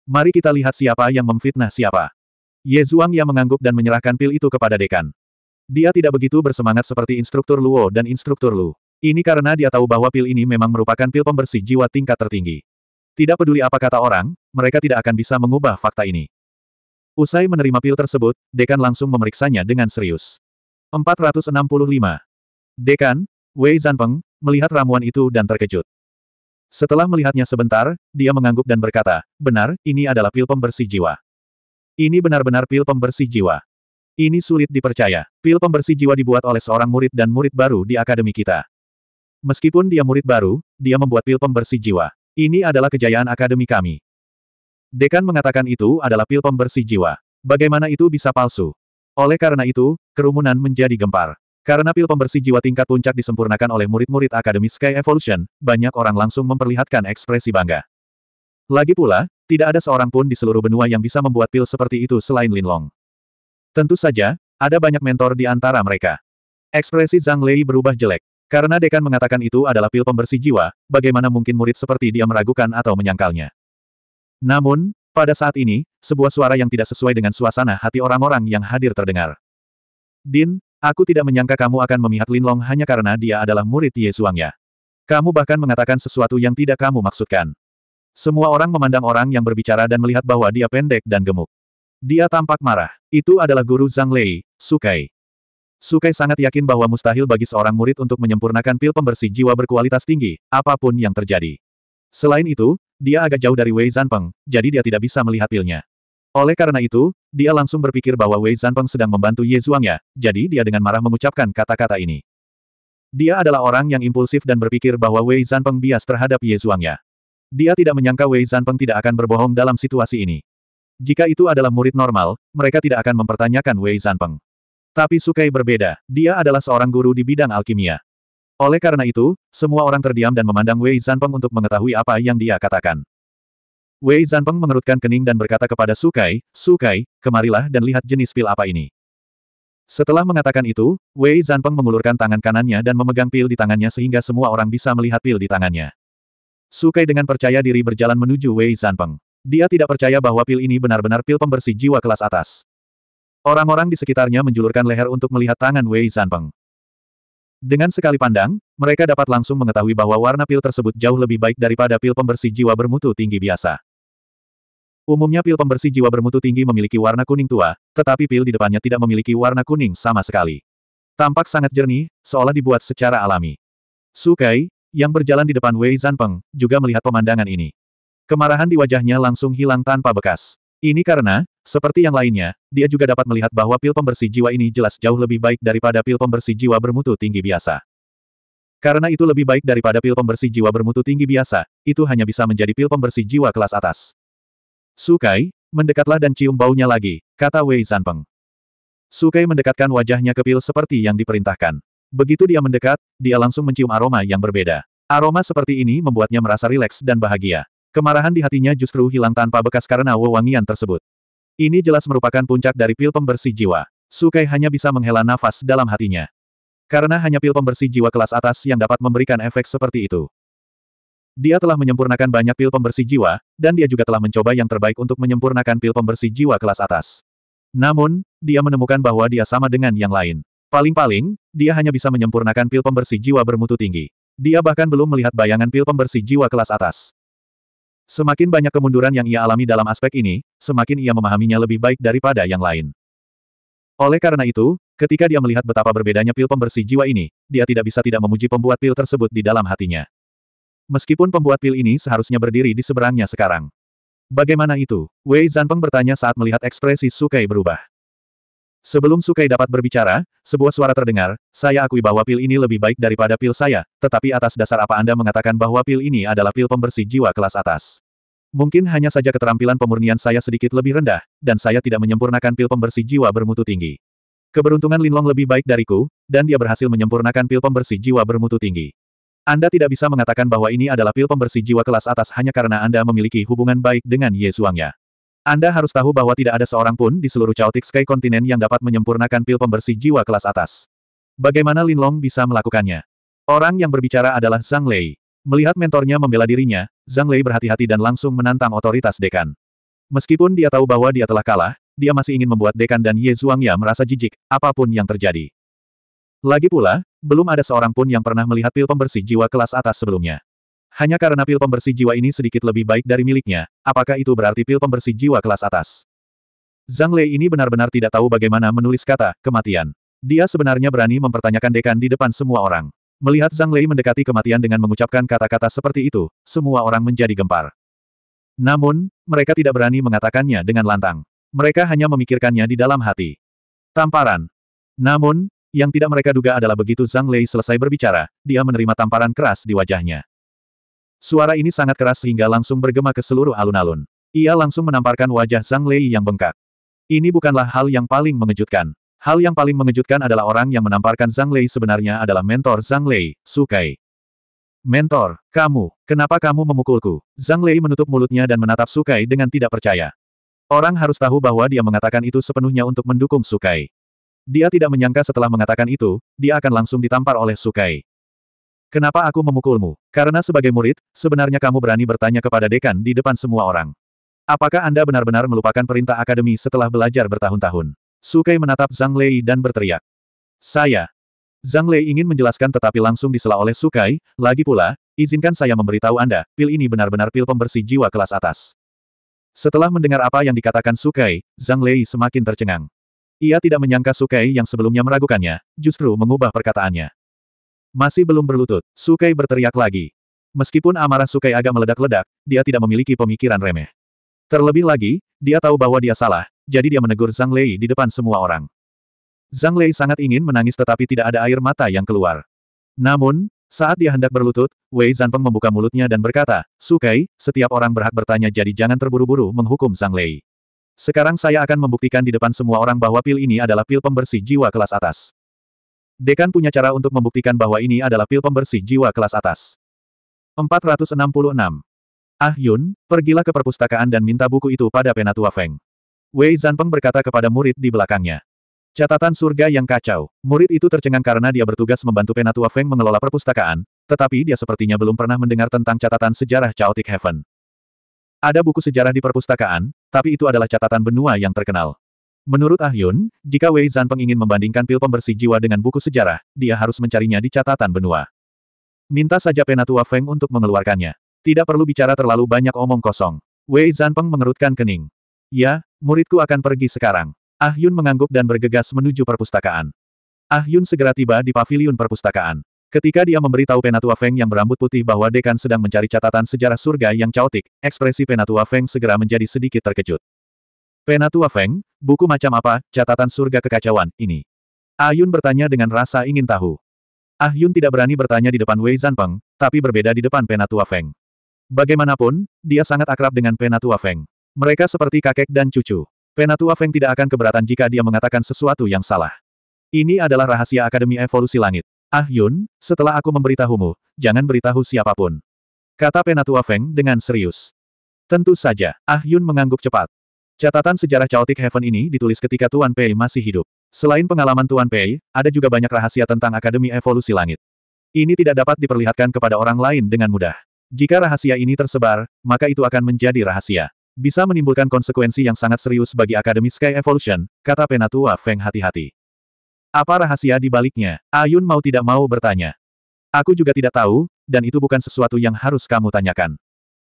Mari kita lihat siapa yang memfitnah siapa. Ye Zhuang yang mengangguk dan menyerahkan pil itu kepada dekan. Dia tidak begitu bersemangat seperti instruktur Luo dan instruktur Lu. Ini karena dia tahu bahwa pil ini memang merupakan pil pembersih jiwa tingkat tertinggi. Tidak peduli apa kata orang, mereka tidak akan bisa mengubah fakta ini. Usai menerima pil tersebut, Dekan langsung memeriksanya dengan serius. 465. Dekan, Wei Zanpeng, melihat ramuan itu dan terkejut. Setelah melihatnya sebentar, dia mengangguk dan berkata, benar, ini adalah pil pembersih jiwa. Ini benar-benar pil pembersih jiwa. Ini sulit dipercaya. Pil pembersih jiwa dibuat oleh seorang murid dan murid baru di akademi kita. Meskipun dia murid baru, dia membuat pil pembersih jiwa. Ini adalah kejayaan akademi kami. Dekan mengatakan itu adalah pil pembersih jiwa. Bagaimana itu bisa palsu? Oleh karena itu, kerumunan menjadi gempar. Karena pil pembersih jiwa tingkat puncak disempurnakan oleh murid-murid Akademi Sky Evolution, banyak orang langsung memperlihatkan ekspresi bangga. Lagi pula, tidak ada seorang pun di seluruh benua yang bisa membuat pil seperti itu selain Linlong. Tentu saja, ada banyak mentor di antara mereka. Ekspresi Zhang Lei berubah jelek. Karena dekan mengatakan itu adalah pil pembersih jiwa, bagaimana mungkin murid seperti dia meragukan atau menyangkalnya. Namun, pada saat ini, sebuah suara yang tidak sesuai dengan suasana hati orang-orang yang hadir terdengar. Din, aku tidak menyangka kamu akan memihak Linlong hanya karena dia adalah murid Yezuangnya. Kamu bahkan mengatakan sesuatu yang tidak kamu maksudkan. Semua orang memandang orang yang berbicara dan melihat bahwa dia pendek dan gemuk. Dia tampak marah. Itu adalah guru Zhang Lei, Sukai. Sukai sangat yakin bahwa mustahil bagi seorang murid untuk menyempurnakan pil pembersih jiwa berkualitas tinggi, apapun yang terjadi. Selain itu, dia agak jauh dari Wei Zanpeng, jadi dia tidak bisa melihat pilnya. Oleh karena itu, dia langsung berpikir bahwa Wei Zanpeng sedang membantu Ye Zhuangya, jadi dia dengan marah mengucapkan kata-kata ini. Dia adalah orang yang impulsif dan berpikir bahwa Wei Zanpeng bias terhadap Ye Zhuangya. Dia tidak menyangka Wei Zanpeng tidak akan berbohong dalam situasi ini. Jika itu adalah murid normal, mereka tidak akan mempertanyakan Wei Zanpeng. Tapi Sukai berbeda, dia adalah seorang guru di bidang alkimia. Oleh karena itu, semua orang terdiam dan memandang Wei Zanpeng untuk mengetahui apa yang dia katakan. Wei Zanpeng mengerutkan kening dan berkata kepada Sukai, Sukai, kemarilah dan lihat jenis pil apa ini. Setelah mengatakan itu, Wei Zanpeng mengulurkan tangan kanannya dan memegang pil di tangannya sehingga semua orang bisa melihat pil di tangannya. Sukai dengan percaya diri berjalan menuju Wei Zanpeng. Dia tidak percaya bahwa pil ini benar-benar pil pembersih jiwa kelas atas. Orang-orang di sekitarnya menjulurkan leher untuk melihat tangan Wei Zanpeng. Dengan sekali pandang, mereka dapat langsung mengetahui bahwa warna pil tersebut jauh lebih baik daripada pil pembersih jiwa bermutu tinggi biasa. Umumnya pil pembersih jiwa bermutu tinggi memiliki warna kuning tua, tetapi pil di depannya tidak memiliki warna kuning sama sekali. Tampak sangat jernih, seolah dibuat secara alami. Sukai, yang berjalan di depan Wei Zanpeng, juga melihat pemandangan ini. Kemarahan di wajahnya langsung hilang tanpa bekas. Ini karena, seperti yang lainnya, dia juga dapat melihat bahwa pil pembersih jiwa ini jelas jauh lebih baik daripada pil pembersih jiwa bermutu tinggi biasa. Karena itu lebih baik daripada pil pembersih jiwa bermutu tinggi biasa, itu hanya bisa menjadi pil pembersih jiwa kelas atas. Sukai, mendekatlah dan cium baunya lagi, kata Wei Zanpeng. Sukai mendekatkan wajahnya ke pil seperti yang diperintahkan. Begitu dia mendekat, dia langsung mencium aroma yang berbeda. Aroma seperti ini membuatnya merasa rileks dan bahagia. Kemarahan di hatinya justru hilang tanpa bekas karena wewangian tersebut. Ini jelas merupakan puncak dari pil pembersih jiwa. Sukai hanya bisa menghela nafas dalam hatinya. Karena hanya pil pembersih jiwa kelas atas yang dapat memberikan efek seperti itu. Dia telah menyempurnakan banyak pil pembersih jiwa, dan dia juga telah mencoba yang terbaik untuk menyempurnakan pil pembersih jiwa kelas atas. Namun, dia menemukan bahwa dia sama dengan yang lain. Paling-paling, dia hanya bisa menyempurnakan pil pembersih jiwa bermutu tinggi. Dia bahkan belum melihat bayangan pil pembersih jiwa kelas atas. Semakin banyak kemunduran yang ia alami dalam aspek ini, semakin ia memahaminya lebih baik daripada yang lain. Oleh karena itu, ketika dia melihat betapa berbedanya pil pembersih jiwa ini, dia tidak bisa tidak memuji pembuat pil tersebut di dalam hatinya. Meskipun pembuat pil ini seharusnya berdiri di seberangnya sekarang. Bagaimana itu? Wei Zanpeng bertanya saat melihat ekspresi Sukai berubah. Sebelum Sukai dapat berbicara, sebuah suara terdengar, saya akui bahwa pil ini lebih baik daripada pil saya, tetapi atas dasar apa Anda mengatakan bahwa pil ini adalah pil pembersih jiwa kelas atas? Mungkin hanya saja keterampilan pemurnian saya sedikit lebih rendah, dan saya tidak menyempurnakan pil pembersih jiwa bermutu tinggi. Keberuntungan Linlong lebih baik dariku, dan dia berhasil menyempurnakan pil pembersih jiwa bermutu tinggi. Anda tidak bisa mengatakan bahwa ini adalah pil pembersih jiwa kelas atas hanya karena Anda memiliki hubungan baik dengan Ye Suangnya. Anda harus tahu bahwa tidak ada seorang pun di seluruh Chaotic Sky Continent yang dapat menyempurnakan pil pembersih jiwa kelas atas. Bagaimana Lin Long bisa melakukannya? Orang yang berbicara adalah Zhang Lei. Melihat mentornya membela dirinya, Zhang Lei berhati-hati dan langsung menantang otoritas dekan. Meskipun dia tahu bahwa dia telah kalah, dia masih ingin membuat dekan dan Ye Zhuangya merasa jijik, apapun yang terjadi. Lagi pula, belum ada seorang pun yang pernah melihat pil pembersih jiwa kelas atas sebelumnya. Hanya karena pil pembersih jiwa ini sedikit lebih baik dari miliknya, apakah itu berarti pil pembersih jiwa kelas atas? Zhang Lei ini benar-benar tidak tahu bagaimana menulis kata, kematian. Dia sebenarnya berani mempertanyakan dekan di depan semua orang. Melihat Zhang Lei mendekati kematian dengan mengucapkan kata-kata seperti itu, semua orang menjadi gempar. Namun, mereka tidak berani mengatakannya dengan lantang. Mereka hanya memikirkannya di dalam hati. Tamparan. Namun, yang tidak mereka duga adalah begitu Zhang Lei selesai berbicara, dia menerima tamparan keras di wajahnya. Suara ini sangat keras sehingga langsung bergema ke seluruh alun-alun. Ia langsung menamparkan wajah Zhang Lei yang bengkak. Ini bukanlah hal yang paling mengejutkan. Hal yang paling mengejutkan adalah orang yang menamparkan Zhang Lei sebenarnya adalah mentor Zhang Lei, Sukai. Mentor, kamu, kenapa kamu memukulku? Zhang Lei menutup mulutnya dan menatap Sukai dengan tidak percaya. Orang harus tahu bahwa dia mengatakan itu sepenuhnya untuk mendukung Sukai. Dia tidak menyangka setelah mengatakan itu, dia akan langsung ditampar oleh Sukai. Kenapa aku memukulmu? Karena sebagai murid, sebenarnya kamu berani bertanya kepada dekan di depan semua orang. Apakah Anda benar-benar melupakan perintah akademi setelah belajar bertahun-tahun? Sukai menatap Zhang Lei dan berteriak. Saya. Zhang Lei ingin menjelaskan tetapi langsung disela oleh Sukai, lagi pula, izinkan saya memberitahu Anda, pil ini benar-benar pil pembersih jiwa kelas atas. Setelah mendengar apa yang dikatakan Sukai, Zhang Lei semakin tercengang. Ia tidak menyangka Sukai yang sebelumnya meragukannya, justru mengubah perkataannya. Masih belum berlutut, Sukai berteriak lagi. Meskipun amarah Sukai agak meledak-ledak, dia tidak memiliki pemikiran remeh. Terlebih lagi, dia tahu bahwa dia salah, jadi dia menegur Zhang Lei di depan semua orang. Zhang Lei sangat ingin menangis tetapi tidak ada air mata yang keluar. Namun, saat dia hendak berlutut, Wei Zanpeng membuka mulutnya dan berkata, Sukai, setiap orang berhak bertanya jadi jangan terburu-buru menghukum Zhang Lei. Sekarang saya akan membuktikan di depan semua orang bahwa pil ini adalah pil pembersih jiwa kelas atas. Dekan punya cara untuk membuktikan bahwa ini adalah pil pembersih jiwa kelas atas. 466. Ah Yun, pergilah ke perpustakaan dan minta buku itu pada Penatua Feng. Wei Zanpeng berkata kepada murid di belakangnya. Catatan surga yang kacau. Murid itu tercengang karena dia bertugas membantu Penatua Feng mengelola perpustakaan, tetapi dia sepertinya belum pernah mendengar tentang catatan sejarah Chaotic Heaven. Ada buku sejarah di perpustakaan, tapi itu adalah catatan benua yang terkenal. Menurut Ah Yun, jika Wei Zanpeng ingin membandingkan pil pembersih jiwa dengan buku sejarah, dia harus mencarinya di catatan benua. Minta saja Penatua Feng untuk mengeluarkannya. Tidak perlu bicara terlalu banyak omong kosong. Wei Zanpeng mengerutkan kening. Ya, muridku akan pergi sekarang. Ah Yun mengangguk dan bergegas menuju perpustakaan. Ah Yun segera tiba di paviliun perpustakaan. Ketika dia memberitahu Penatua Feng yang berambut putih bahwa Dekan sedang mencari catatan sejarah surga yang caotik, ekspresi Penatua Feng segera menjadi sedikit terkejut. Penatua Feng, buku macam apa, catatan surga kekacauan, ini? Ayun ah bertanya dengan rasa ingin tahu. Ah Yun tidak berani bertanya di depan Wei Zanpeng, tapi berbeda di depan Penatua Feng. Bagaimanapun, dia sangat akrab dengan Penatua Feng. Mereka seperti kakek dan cucu. Penatua Feng tidak akan keberatan jika dia mengatakan sesuatu yang salah. Ini adalah rahasia Akademi Evolusi Langit. Ah Yun, setelah aku memberitahumu, jangan beritahu siapapun. Kata Penatua Feng dengan serius. Tentu saja, Ah Yun mengangguk cepat. Catatan sejarah Chaotic Heaven ini ditulis ketika Tuan Pei masih hidup. Selain pengalaman Tuan Pei, ada juga banyak rahasia tentang Akademi Evolusi Langit. Ini tidak dapat diperlihatkan kepada orang lain dengan mudah. Jika rahasia ini tersebar, maka itu akan menjadi rahasia. Bisa menimbulkan konsekuensi yang sangat serius bagi Akademi Sky Evolution, kata Penatua Feng hati-hati. Apa rahasia di baliknya? Ayun mau tidak mau bertanya. Aku juga tidak tahu, dan itu bukan sesuatu yang harus kamu tanyakan.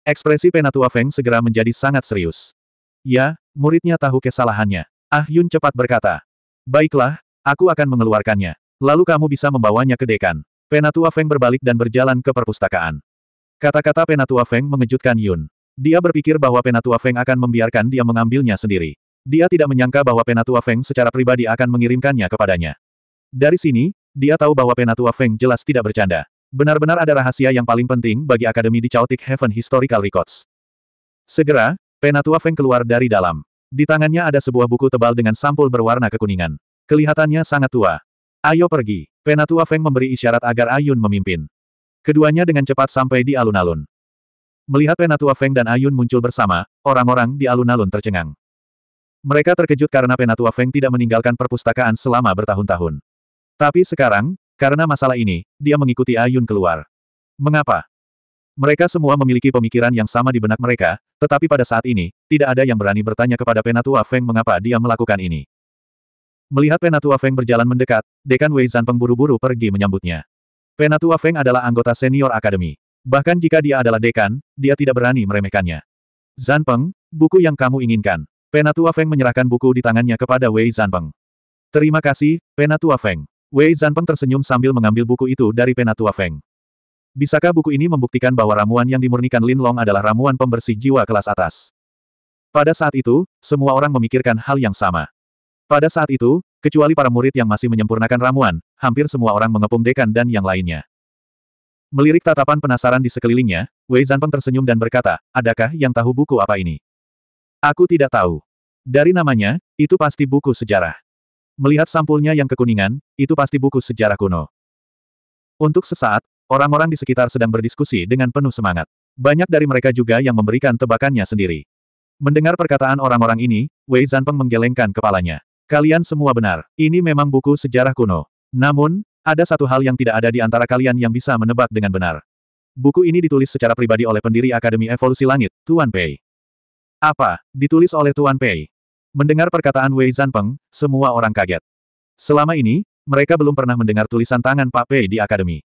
Ekspresi Penatua Feng segera menjadi sangat serius. Ya, muridnya tahu kesalahannya. Ah Yun cepat berkata. Baiklah, aku akan mengeluarkannya. Lalu kamu bisa membawanya ke dekan. Penatua Feng berbalik dan berjalan ke perpustakaan. Kata-kata Penatua Feng mengejutkan Yun. Dia berpikir bahwa Penatua Feng akan membiarkan dia mengambilnya sendiri. Dia tidak menyangka bahwa Penatua Feng secara pribadi akan mengirimkannya kepadanya. Dari sini, dia tahu bahwa Penatua Feng jelas tidak bercanda. Benar-benar ada rahasia yang paling penting bagi Akademi di Chaotic Heaven Historical Records. Segera, Penatua Feng keluar dari dalam. Di tangannya ada sebuah buku tebal dengan sampul berwarna kekuningan. Kelihatannya sangat tua. Ayo pergi. Penatua Feng memberi isyarat agar Ayun memimpin. Keduanya dengan cepat sampai di alun-alun. Melihat Penatua Feng dan Ayun muncul bersama, orang-orang di alun-alun tercengang. Mereka terkejut karena Penatua Feng tidak meninggalkan perpustakaan selama bertahun-tahun. Tapi sekarang, karena masalah ini, dia mengikuti Ayun keluar. Mengapa? Mereka semua memiliki pemikiran yang sama di benak mereka, tetapi pada saat ini, tidak ada yang berani bertanya kepada Penatua Feng mengapa dia melakukan ini. Melihat Penatua Feng berjalan mendekat, Dekan Wei Zanpeng buru-buru pergi menyambutnya. Penatua Feng adalah anggota senior akademi. Bahkan jika dia adalah dekan, dia tidak berani meremehkannya. Zanpeng, buku yang kamu inginkan. Penatua Feng menyerahkan buku di tangannya kepada Wei Zanpeng. Terima kasih, Penatua Feng. Wei Zanpeng tersenyum sambil mengambil buku itu dari Penatua Feng. Bisakah buku ini membuktikan bahwa ramuan yang dimurnikan Lin Long adalah ramuan pembersih jiwa kelas atas? Pada saat itu, semua orang memikirkan hal yang sama. Pada saat itu, kecuali para murid yang masih menyempurnakan ramuan, hampir semua orang mengepung dekan dan yang lainnya. Melirik tatapan penasaran di sekelilingnya, Wei Zanpeng tersenyum dan berkata, adakah yang tahu buku apa ini? Aku tidak tahu. Dari namanya, itu pasti buku sejarah. Melihat sampulnya yang kekuningan, itu pasti buku sejarah kuno. Untuk sesaat, Orang-orang di sekitar sedang berdiskusi dengan penuh semangat. Banyak dari mereka juga yang memberikan tebakannya sendiri. Mendengar perkataan orang-orang ini, Wei Zanpeng menggelengkan kepalanya. Kalian semua benar, ini memang buku sejarah kuno. Namun, ada satu hal yang tidak ada di antara kalian yang bisa menebak dengan benar. Buku ini ditulis secara pribadi oleh pendiri Akademi Evolusi Langit, Tuan Pei. Apa? Ditulis oleh Tuan Pei? Mendengar perkataan Wei Zanpeng, semua orang kaget. Selama ini, mereka belum pernah mendengar tulisan tangan Pak Pei di Akademi.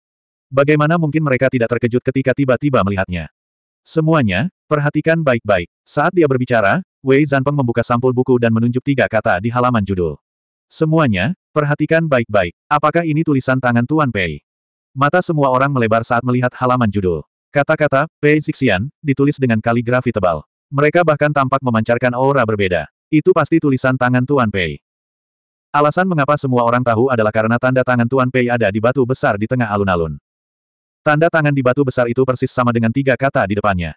Bagaimana mungkin mereka tidak terkejut ketika tiba-tiba melihatnya? Semuanya, perhatikan baik-baik. Saat dia berbicara, Wei Zanpeng membuka sampul buku dan menunjuk tiga kata di halaman judul. Semuanya, perhatikan baik-baik. Apakah ini tulisan tangan Tuan Pei? Mata semua orang melebar saat melihat halaman judul. Kata-kata, Pei Zixian, ditulis dengan kaligrafi tebal. Mereka bahkan tampak memancarkan aura berbeda. Itu pasti tulisan tangan Tuan Pei. Alasan mengapa semua orang tahu adalah karena tanda tangan Tuan Pei ada di batu besar di tengah alun-alun. Tanda tangan di batu besar itu persis sama dengan tiga kata di depannya.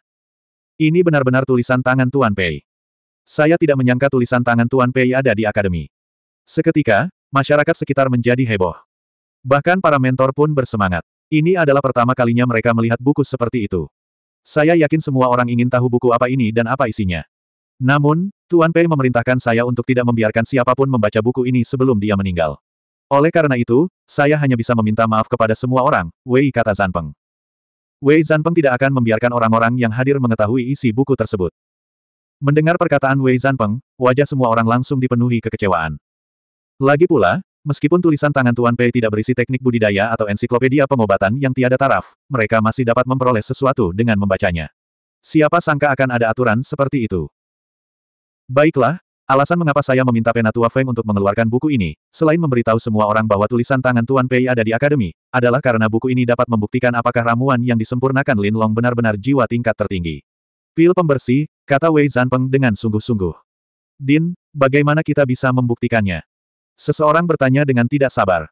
Ini benar-benar tulisan tangan Tuan Pei. Saya tidak menyangka tulisan tangan Tuan Pei ada di akademi. Seketika, masyarakat sekitar menjadi heboh. Bahkan para mentor pun bersemangat. Ini adalah pertama kalinya mereka melihat buku seperti itu. Saya yakin semua orang ingin tahu buku apa ini dan apa isinya. Namun, Tuan Pei memerintahkan saya untuk tidak membiarkan siapapun membaca buku ini sebelum dia meninggal. Oleh karena itu, saya hanya bisa meminta maaf kepada semua orang, Wei kata Zanpeng. Wei Zanpeng tidak akan membiarkan orang-orang yang hadir mengetahui isi buku tersebut. Mendengar perkataan Wei Zanpeng, wajah semua orang langsung dipenuhi kekecewaan. Lagi pula, meskipun tulisan tangan Tuan Pei tidak berisi teknik budidaya atau ensiklopedia pengobatan yang tiada taraf, mereka masih dapat memperoleh sesuatu dengan membacanya. Siapa sangka akan ada aturan seperti itu? Baiklah, Alasan mengapa saya meminta Penatua Feng untuk mengeluarkan buku ini, selain memberitahu semua orang bahwa tulisan tangan Tuan Pei ada di akademi, adalah karena buku ini dapat membuktikan apakah ramuan yang disempurnakan Lin Long benar-benar jiwa tingkat tertinggi. Pil pembersih, kata Wei Zanpeng dengan sungguh-sungguh. Din, bagaimana kita bisa membuktikannya? Seseorang bertanya dengan tidak sabar.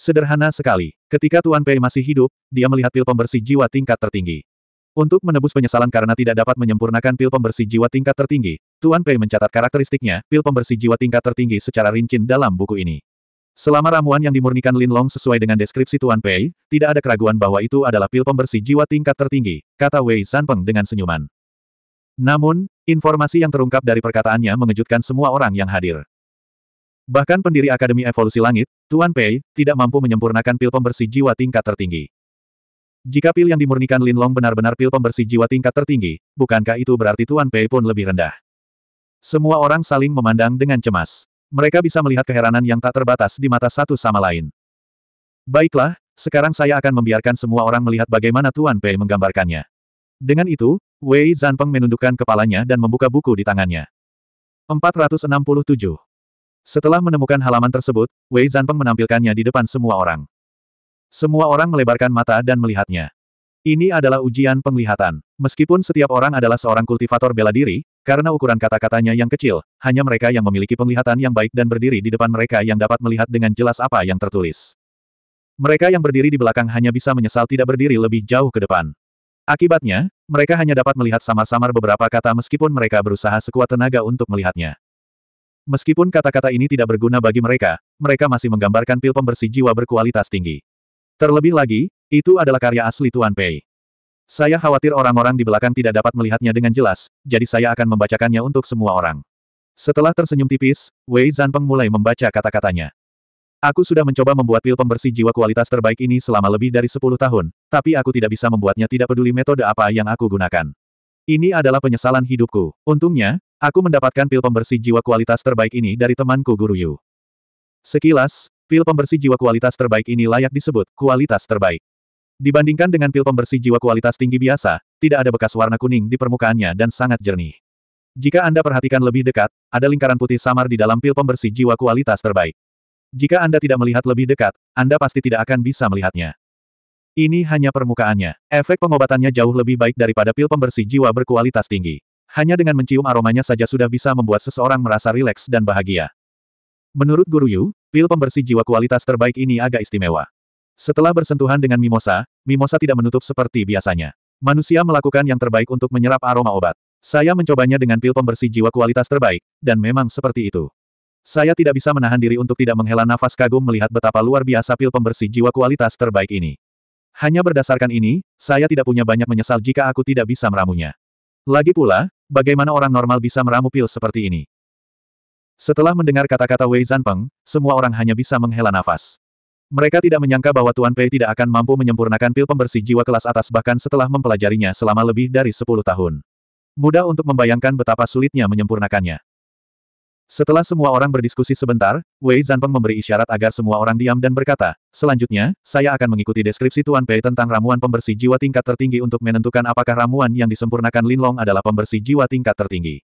Sederhana sekali. Ketika Tuan Pei masih hidup, dia melihat pil pembersih jiwa tingkat tertinggi. Untuk menebus penyesalan karena tidak dapat menyempurnakan pil pembersih jiwa tingkat tertinggi, Tuan Pei mencatat karakteristiknya, pil pembersih jiwa tingkat tertinggi secara rinci dalam buku ini. Selama ramuan yang dimurnikan Lin Long sesuai dengan deskripsi Tuan Pei, tidak ada keraguan bahwa itu adalah pil pembersih jiwa tingkat tertinggi, kata Wei Sanpeng dengan senyuman. Namun, informasi yang terungkap dari perkataannya mengejutkan semua orang yang hadir. Bahkan pendiri Akademi Evolusi Langit, Tuan Pei, tidak mampu menyempurnakan pil pembersih jiwa tingkat tertinggi. Jika pil yang dimurnikan Lin Long benar-benar pil pembersih jiwa tingkat tertinggi, bukankah itu berarti Tuan Pei pun lebih rendah? Semua orang saling memandang dengan cemas. Mereka bisa melihat keheranan yang tak terbatas di mata satu sama lain. Baiklah, sekarang saya akan membiarkan semua orang melihat bagaimana Tuan Pei menggambarkannya. Dengan itu, Wei Zanpeng menundukkan kepalanya dan membuka buku di tangannya. 467. Setelah menemukan halaman tersebut, Wei Zanpeng menampilkannya di depan semua orang. Semua orang melebarkan mata dan melihatnya. Ini adalah ujian penglihatan. Meskipun setiap orang adalah seorang kultivator bela diri, karena ukuran kata-katanya yang kecil, hanya mereka yang memiliki penglihatan yang baik dan berdiri di depan mereka yang dapat melihat dengan jelas apa yang tertulis. Mereka yang berdiri di belakang hanya bisa menyesal tidak berdiri lebih jauh ke depan. Akibatnya, mereka hanya dapat melihat samar-samar beberapa kata meskipun mereka berusaha sekuat tenaga untuk melihatnya. Meskipun kata-kata ini tidak berguna bagi mereka, mereka masih menggambarkan pil pembersih jiwa berkualitas tinggi. Terlebih lagi, itu adalah karya asli Tuan Pei. Saya khawatir orang-orang di belakang tidak dapat melihatnya dengan jelas, jadi saya akan membacakannya untuk semua orang. Setelah tersenyum tipis, Wei Zanpeng mulai membaca kata-katanya. Aku sudah mencoba membuat pil pembersih jiwa kualitas terbaik ini selama lebih dari 10 tahun, tapi aku tidak bisa membuatnya tidak peduli metode apa yang aku gunakan. Ini adalah penyesalan hidupku. Untungnya, aku mendapatkan pil pembersih jiwa kualitas terbaik ini dari temanku Guru Yu. Sekilas, Pil pembersih jiwa kualitas terbaik ini layak disebut kualitas terbaik. Dibandingkan dengan pil pembersih jiwa kualitas tinggi biasa, tidak ada bekas warna kuning di permukaannya dan sangat jernih. Jika Anda perhatikan lebih dekat, ada lingkaran putih samar di dalam pil pembersih jiwa kualitas terbaik. Jika Anda tidak melihat lebih dekat, Anda pasti tidak akan bisa melihatnya. Ini hanya permukaannya. Efek pengobatannya jauh lebih baik daripada pil pembersih jiwa berkualitas tinggi. Hanya dengan mencium aromanya saja sudah bisa membuat seseorang merasa rileks dan bahagia. Menurut Guru Yu, Pil pembersih jiwa kualitas terbaik ini agak istimewa. Setelah bersentuhan dengan Mimosa, Mimosa tidak menutup seperti biasanya. Manusia melakukan yang terbaik untuk menyerap aroma obat. Saya mencobanya dengan pil pembersih jiwa kualitas terbaik, dan memang seperti itu. Saya tidak bisa menahan diri untuk tidak menghela nafas kagum melihat betapa luar biasa pil pembersih jiwa kualitas terbaik ini. Hanya berdasarkan ini, saya tidak punya banyak menyesal jika aku tidak bisa meramunya. Lagi pula, Bagaimana orang normal bisa meramu pil seperti ini? Setelah mendengar kata-kata Wei Zanpeng, semua orang hanya bisa menghela nafas. Mereka tidak menyangka bahwa Tuan Pei tidak akan mampu menyempurnakan pil pembersih jiwa kelas atas bahkan setelah mempelajarinya selama lebih dari 10 tahun. Mudah untuk membayangkan betapa sulitnya menyempurnakannya. Setelah semua orang berdiskusi sebentar, Wei Zanpeng memberi isyarat agar semua orang diam dan berkata, selanjutnya, saya akan mengikuti deskripsi Tuan Pei tentang ramuan pembersih jiwa tingkat tertinggi untuk menentukan apakah ramuan yang disempurnakan Linlong adalah pembersih jiwa tingkat tertinggi.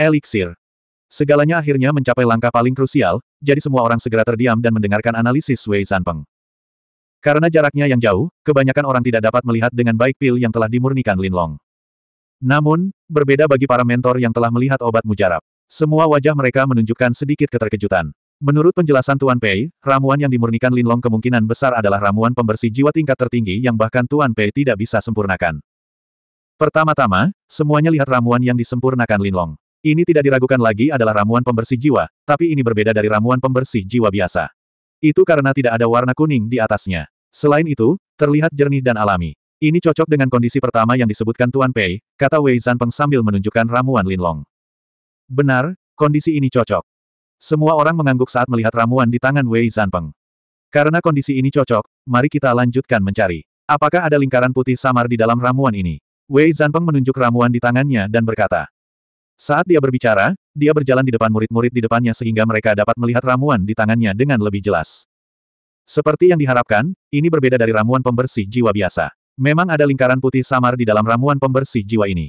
Elixir." Segalanya akhirnya mencapai langkah paling krusial, jadi semua orang segera terdiam dan mendengarkan analisis Wei Zanpeng. Karena jaraknya yang jauh, kebanyakan orang tidak dapat melihat dengan baik pil yang telah dimurnikan Linlong. Namun, berbeda bagi para mentor yang telah melihat obat mujarab. Semua wajah mereka menunjukkan sedikit keterkejutan. Menurut penjelasan Tuan Pei, ramuan yang dimurnikan Linlong kemungkinan besar adalah ramuan pembersih jiwa tingkat tertinggi yang bahkan Tuan Pei tidak bisa sempurnakan. Pertama-tama, semuanya lihat ramuan yang disempurnakan Linlong. Ini tidak diragukan lagi adalah ramuan pembersih jiwa, tapi ini berbeda dari ramuan pembersih jiwa biasa. Itu karena tidak ada warna kuning di atasnya. Selain itu, terlihat jernih dan alami. Ini cocok dengan kondisi pertama yang disebutkan Tuan Pei, kata Wei Zanpeng sambil menunjukkan ramuan Linlong. Benar, kondisi ini cocok. Semua orang mengangguk saat melihat ramuan di tangan Wei Zanpeng. Karena kondisi ini cocok, mari kita lanjutkan mencari. Apakah ada lingkaran putih samar di dalam ramuan ini? Wei Zanpeng menunjuk ramuan di tangannya dan berkata, saat dia berbicara, dia berjalan di depan murid-murid di depannya sehingga mereka dapat melihat ramuan di tangannya dengan lebih jelas. Seperti yang diharapkan, ini berbeda dari ramuan pembersih jiwa biasa. Memang ada lingkaran putih samar di dalam ramuan pembersih jiwa ini.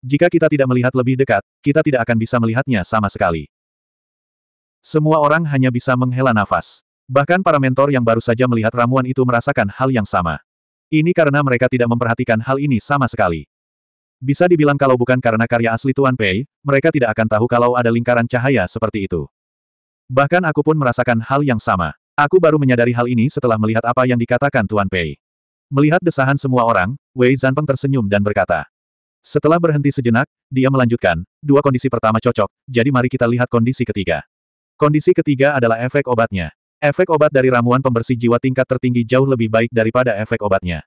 Jika kita tidak melihat lebih dekat, kita tidak akan bisa melihatnya sama sekali. Semua orang hanya bisa menghela nafas. Bahkan para mentor yang baru saja melihat ramuan itu merasakan hal yang sama. Ini karena mereka tidak memperhatikan hal ini sama sekali. Bisa dibilang kalau bukan karena karya asli Tuan Pei, mereka tidak akan tahu kalau ada lingkaran cahaya seperti itu. Bahkan aku pun merasakan hal yang sama. Aku baru menyadari hal ini setelah melihat apa yang dikatakan Tuan Pei. Melihat desahan semua orang, Wei Zanpeng tersenyum dan berkata. Setelah berhenti sejenak, dia melanjutkan, dua kondisi pertama cocok, jadi mari kita lihat kondisi ketiga. Kondisi ketiga adalah efek obatnya. Efek obat dari ramuan pembersih jiwa tingkat tertinggi jauh lebih baik daripada efek obatnya.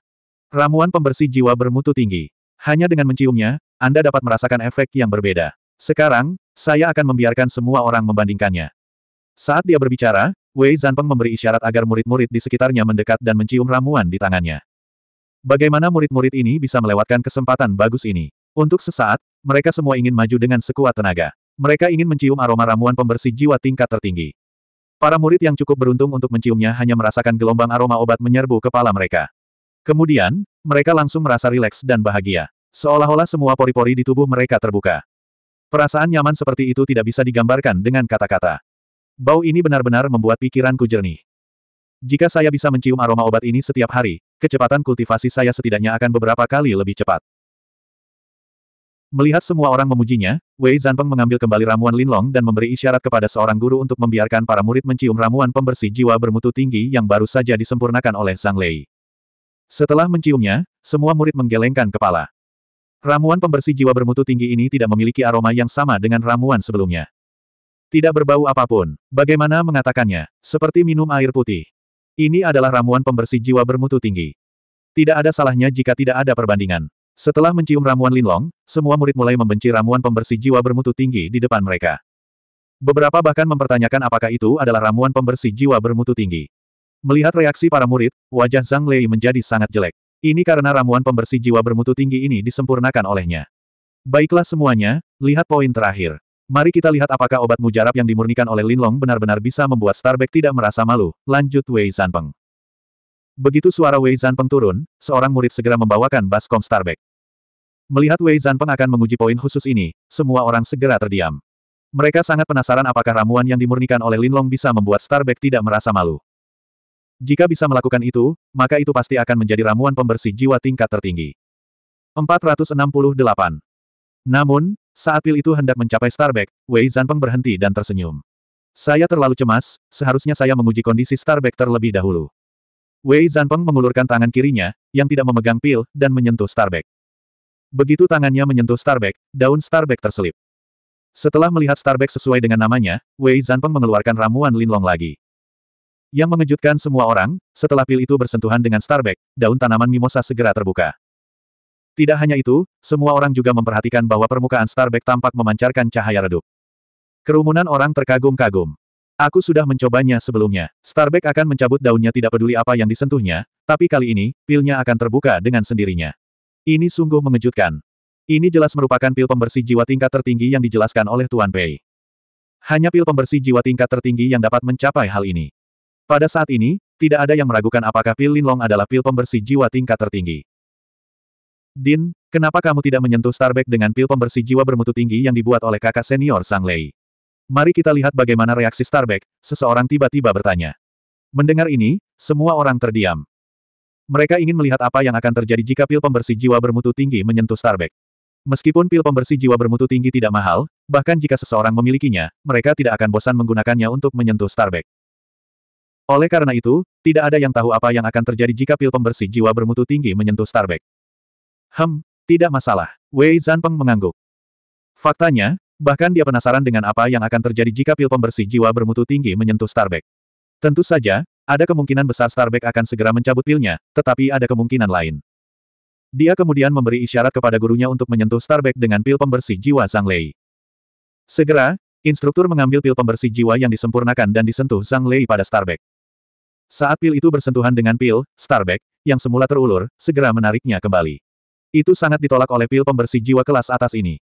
Ramuan pembersih jiwa bermutu tinggi. Hanya dengan menciumnya, Anda dapat merasakan efek yang berbeda. Sekarang, saya akan membiarkan semua orang membandingkannya. Saat dia berbicara, Wei Zanpeng memberi isyarat agar murid-murid di sekitarnya mendekat dan mencium ramuan di tangannya. Bagaimana murid-murid ini bisa melewatkan kesempatan bagus ini? Untuk sesaat, mereka semua ingin maju dengan sekuat tenaga. Mereka ingin mencium aroma ramuan pembersih jiwa tingkat tertinggi. Para murid yang cukup beruntung untuk menciumnya hanya merasakan gelombang aroma obat menyerbu kepala mereka. Kemudian, mereka langsung merasa rileks dan bahagia. Seolah-olah semua pori-pori di tubuh mereka terbuka. Perasaan nyaman seperti itu tidak bisa digambarkan dengan kata-kata. Bau ini benar-benar membuat pikiranku jernih. Jika saya bisa mencium aroma obat ini setiap hari, kecepatan kultivasi saya setidaknya akan beberapa kali lebih cepat. Melihat semua orang memujinya, Wei Zanpeng mengambil kembali ramuan Linlong dan memberi isyarat kepada seorang guru untuk membiarkan para murid mencium ramuan pembersih jiwa bermutu tinggi yang baru saja disempurnakan oleh Sang Lei. Setelah menciumnya, semua murid menggelengkan kepala. Ramuan pembersih jiwa bermutu tinggi ini tidak memiliki aroma yang sama dengan ramuan sebelumnya. Tidak berbau apapun. Bagaimana mengatakannya? Seperti minum air putih. Ini adalah ramuan pembersih jiwa bermutu tinggi. Tidak ada salahnya jika tidak ada perbandingan. Setelah mencium ramuan linlong, semua murid mulai membenci ramuan pembersih jiwa bermutu tinggi di depan mereka. Beberapa bahkan mempertanyakan apakah itu adalah ramuan pembersih jiwa bermutu tinggi. Melihat reaksi para murid, wajah Zhang Lei menjadi sangat jelek. Ini karena ramuan pembersih jiwa bermutu tinggi ini disempurnakan olehnya. Baiklah semuanya, lihat poin terakhir. Mari kita lihat apakah obat mujarab yang dimurnikan oleh Lin Long benar-benar bisa membuat Starbeck tidak merasa malu, lanjut Wei Zanpeng. Begitu suara Wei Zanpeng turun, seorang murid segera membawakan baskom Starbeck. Melihat Wei Zanpeng akan menguji poin khusus ini, semua orang segera terdiam. Mereka sangat penasaran apakah ramuan yang dimurnikan oleh Lin Long bisa membuat Starbeck tidak merasa malu. Jika bisa melakukan itu, maka itu pasti akan menjadi ramuan pembersih jiwa tingkat tertinggi. 468. Namun, saat pil itu hendak mencapai Starbeck, Wei Zanpeng berhenti dan tersenyum. Saya terlalu cemas, seharusnya saya menguji kondisi Starbeck terlebih dahulu. Wei Zanpeng mengulurkan tangan kirinya, yang tidak memegang pil, dan menyentuh Starbeck. Begitu tangannya menyentuh Starbeck, daun Starbeck terselip. Setelah melihat Starbeck sesuai dengan namanya, Wei Zanpeng mengeluarkan ramuan linlong lagi. Yang mengejutkan semua orang, setelah pil itu bersentuhan dengan Starbeck, daun tanaman mimosa segera terbuka. Tidak hanya itu, semua orang juga memperhatikan bahwa permukaan Starbeck tampak memancarkan cahaya redup. Kerumunan orang terkagum-kagum. Aku sudah mencobanya sebelumnya. Starbeck akan mencabut daunnya tidak peduli apa yang disentuhnya, tapi kali ini, pilnya akan terbuka dengan sendirinya. Ini sungguh mengejutkan. Ini jelas merupakan pil pembersih jiwa tingkat tertinggi yang dijelaskan oleh Tuan Pei. Hanya pil pembersih jiwa tingkat tertinggi yang dapat mencapai hal ini. Pada saat ini, tidak ada yang meragukan apakah pil Linlong adalah pil pembersih jiwa tingkat tertinggi. Din, kenapa kamu tidak menyentuh Starbuck dengan pil pembersih jiwa bermutu tinggi yang dibuat oleh kakak senior Sang Lei? Mari kita lihat bagaimana reaksi Starbuck, seseorang tiba-tiba bertanya. Mendengar ini, semua orang terdiam. Mereka ingin melihat apa yang akan terjadi jika pil pembersih jiwa bermutu tinggi menyentuh Starbuck. Meskipun pil pembersih jiwa bermutu tinggi tidak mahal, bahkan jika seseorang memilikinya, mereka tidak akan bosan menggunakannya untuk menyentuh Starbuck. Oleh karena itu, tidak ada yang tahu apa yang akan terjadi jika pil pembersih jiwa bermutu tinggi menyentuh Starbuck. Hem, tidak masalah. Wei Zanpeng mengangguk. Faktanya, bahkan dia penasaran dengan apa yang akan terjadi jika pil pembersih jiwa bermutu tinggi menyentuh Starbuck. Tentu saja, ada kemungkinan besar Starbuck akan segera mencabut pilnya, tetapi ada kemungkinan lain. Dia kemudian memberi isyarat kepada gurunya untuk menyentuh Starbuck dengan pil pembersih jiwa Zhang Lei. Segera, instruktur mengambil pil pembersih jiwa yang disempurnakan dan disentuh Zhang Lei pada Starbuck. Saat pil itu bersentuhan dengan pil, Starbeck, yang semula terulur, segera menariknya kembali. Itu sangat ditolak oleh pil pembersih jiwa kelas atas ini.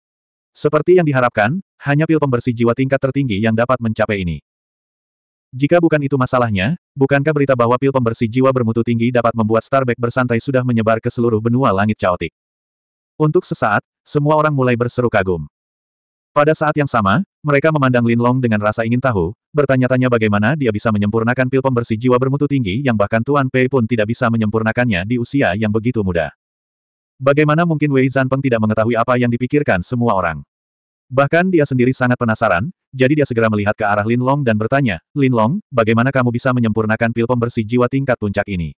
Seperti yang diharapkan, hanya pil pembersih jiwa tingkat tertinggi yang dapat mencapai ini. Jika bukan itu masalahnya, bukankah berita bahwa pil pembersih jiwa bermutu tinggi dapat membuat Starbeck bersantai sudah menyebar ke seluruh benua langit caotik? Untuk sesaat, semua orang mulai berseru kagum. Pada saat yang sama, mereka memandang Lin Long dengan rasa ingin tahu, bertanya-tanya bagaimana dia bisa menyempurnakan pil pembersih jiwa bermutu tinggi yang bahkan Tuan Pei pun tidak bisa menyempurnakannya di usia yang begitu muda. Bagaimana mungkin Wei Zanpeng tidak mengetahui apa yang dipikirkan semua orang? Bahkan dia sendiri sangat penasaran, jadi dia segera melihat ke arah Lin Long dan bertanya, Lin Long, bagaimana kamu bisa menyempurnakan pil pembersih jiwa tingkat puncak ini?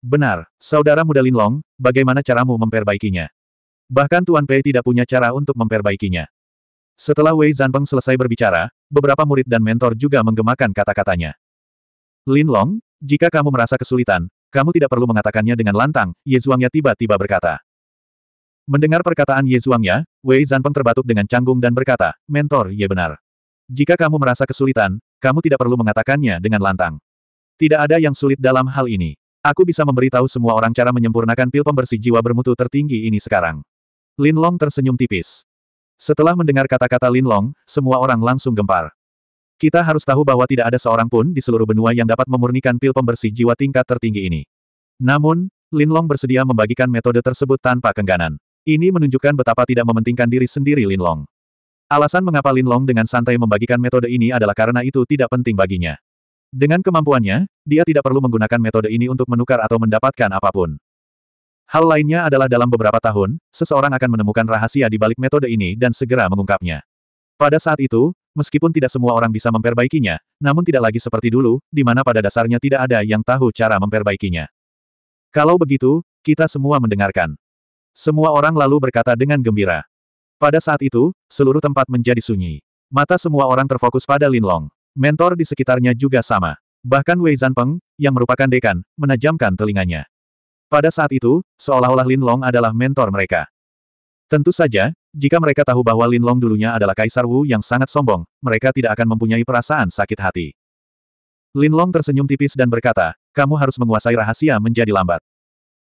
Benar, saudara muda Lin Long, bagaimana caramu memperbaikinya? Bahkan Tuan Pei tidak punya cara untuk memperbaikinya. Setelah Wei Zanpeng selesai berbicara, beberapa murid dan mentor juga menggemakan kata-katanya. Lin Long, jika kamu merasa kesulitan, kamu tidak perlu mengatakannya dengan lantang, Ye Zhuangya tiba-tiba berkata. Mendengar perkataan Ye Zhuangya, Wei Zanpeng terbatuk dengan canggung dan berkata, Mentor Ye benar. Jika kamu merasa kesulitan, kamu tidak perlu mengatakannya dengan lantang. Tidak ada yang sulit dalam hal ini. Aku bisa memberitahu semua orang cara menyempurnakan pil pembersih jiwa bermutu tertinggi ini sekarang. Lin Long tersenyum tipis. Setelah mendengar kata-kata Lin Long, semua orang langsung gempar. Kita harus tahu bahwa tidak ada seorang pun di seluruh benua yang dapat memurnikan pil pembersih jiwa tingkat tertinggi ini. Namun, Lin Long bersedia membagikan metode tersebut tanpa kengganan. Ini menunjukkan betapa tidak mementingkan diri sendiri Lin Long. Alasan mengapa Lin Long dengan santai membagikan metode ini adalah karena itu tidak penting baginya. Dengan kemampuannya, dia tidak perlu menggunakan metode ini untuk menukar atau mendapatkan apapun. Hal lainnya adalah dalam beberapa tahun, seseorang akan menemukan rahasia di balik metode ini dan segera mengungkapnya. Pada saat itu, meskipun tidak semua orang bisa memperbaikinya, namun tidak lagi seperti dulu, di mana pada dasarnya tidak ada yang tahu cara memperbaikinya. Kalau begitu, kita semua mendengarkan. Semua orang lalu berkata dengan gembira. Pada saat itu, seluruh tempat menjadi sunyi. Mata semua orang terfokus pada Lin Long. Mentor di sekitarnya juga sama. Bahkan Wei Zanpeng, yang merupakan dekan, menajamkan telinganya. Pada saat itu, seolah-olah Lin Long adalah mentor mereka. Tentu saja, jika mereka tahu bahwa Lin Long dulunya adalah Kaisar Wu yang sangat sombong, mereka tidak akan mempunyai perasaan sakit hati. Lin Long tersenyum tipis dan berkata, kamu harus menguasai rahasia menjadi lambat.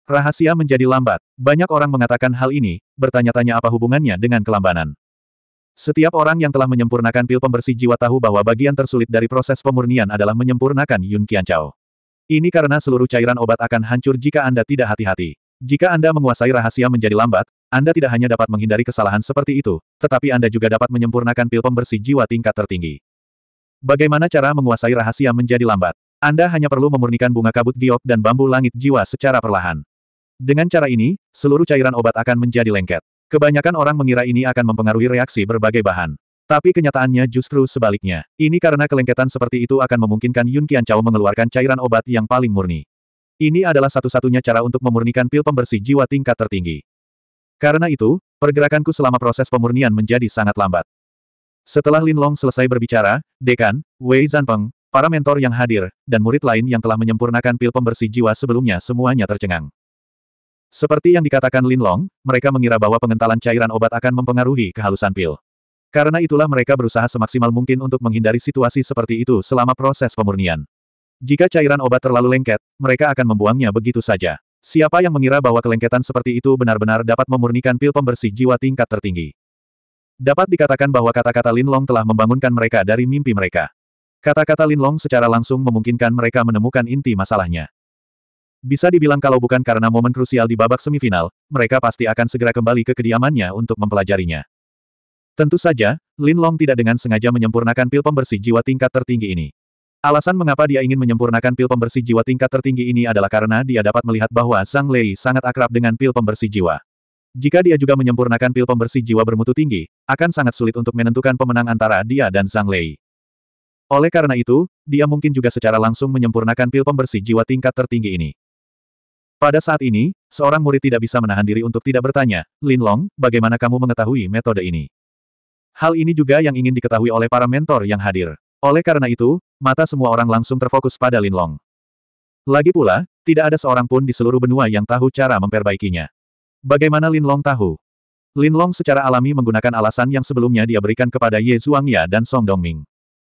Rahasia menjadi lambat. Banyak orang mengatakan hal ini, bertanya-tanya apa hubungannya dengan kelambanan. Setiap orang yang telah menyempurnakan pil pembersih jiwa tahu bahwa bagian tersulit dari proses pemurnian adalah menyempurnakan Yun Qian Cao." Ini karena seluruh cairan obat akan hancur jika Anda tidak hati-hati. Jika Anda menguasai rahasia menjadi lambat, Anda tidak hanya dapat menghindari kesalahan seperti itu, tetapi Anda juga dapat menyempurnakan pil pembersih jiwa tingkat tertinggi. Bagaimana cara menguasai rahasia menjadi lambat? Anda hanya perlu memurnikan bunga kabut giok dan bambu langit jiwa secara perlahan. Dengan cara ini, seluruh cairan obat akan menjadi lengket. Kebanyakan orang mengira ini akan mempengaruhi reaksi berbagai bahan. Tapi kenyataannya justru sebaliknya. Ini karena kelengketan seperti itu akan memungkinkan Yun Qianchao mengeluarkan cairan obat yang paling murni. Ini adalah satu-satunya cara untuk memurnikan pil pembersih jiwa tingkat tertinggi. Karena itu, pergerakanku selama proses pemurnian menjadi sangat lambat. Setelah Lin Long selesai berbicara, Dekan, Wei Zanpeng, para mentor yang hadir, dan murid lain yang telah menyempurnakan pil pembersih jiwa sebelumnya semuanya tercengang. Seperti yang dikatakan Lin Long, mereka mengira bahwa pengentalan cairan obat akan mempengaruhi kehalusan pil. Karena itulah mereka berusaha semaksimal mungkin untuk menghindari situasi seperti itu selama proses pemurnian. Jika cairan obat terlalu lengket, mereka akan membuangnya begitu saja. Siapa yang mengira bahwa kelengketan seperti itu benar-benar dapat memurnikan pil pembersih jiwa tingkat tertinggi? Dapat dikatakan bahwa kata-kata Lin Long telah membangunkan mereka dari mimpi mereka. Kata-kata Lin Long secara langsung memungkinkan mereka menemukan inti masalahnya. Bisa dibilang kalau bukan karena momen krusial di babak semifinal, mereka pasti akan segera kembali ke kediamannya untuk mempelajarinya. Tentu saja, Lin Long tidak dengan sengaja menyempurnakan pil pembersih jiwa tingkat tertinggi ini. Alasan mengapa dia ingin menyempurnakan pil pembersih jiwa tingkat tertinggi ini adalah karena dia dapat melihat bahwa Zhang Lei sangat akrab dengan pil pembersih jiwa. Jika dia juga menyempurnakan pil pembersih jiwa bermutu tinggi, akan sangat sulit untuk menentukan pemenang antara dia dan Zhang Lei. Oleh karena itu, dia mungkin juga secara langsung menyempurnakan pil pembersih jiwa tingkat tertinggi ini. Pada saat ini, seorang murid tidak bisa menahan diri untuk tidak bertanya, Lin Long, bagaimana kamu mengetahui metode ini? Hal ini juga yang ingin diketahui oleh para mentor yang hadir. Oleh karena itu, mata semua orang langsung terfokus pada Lin Long. Lagi pula, tidak ada seorang pun di seluruh benua yang tahu cara memperbaikinya. Bagaimana Lin Long tahu? Lin Long secara alami menggunakan alasan yang sebelumnya dia berikan kepada Ye Zhuangya dan Song Dongming.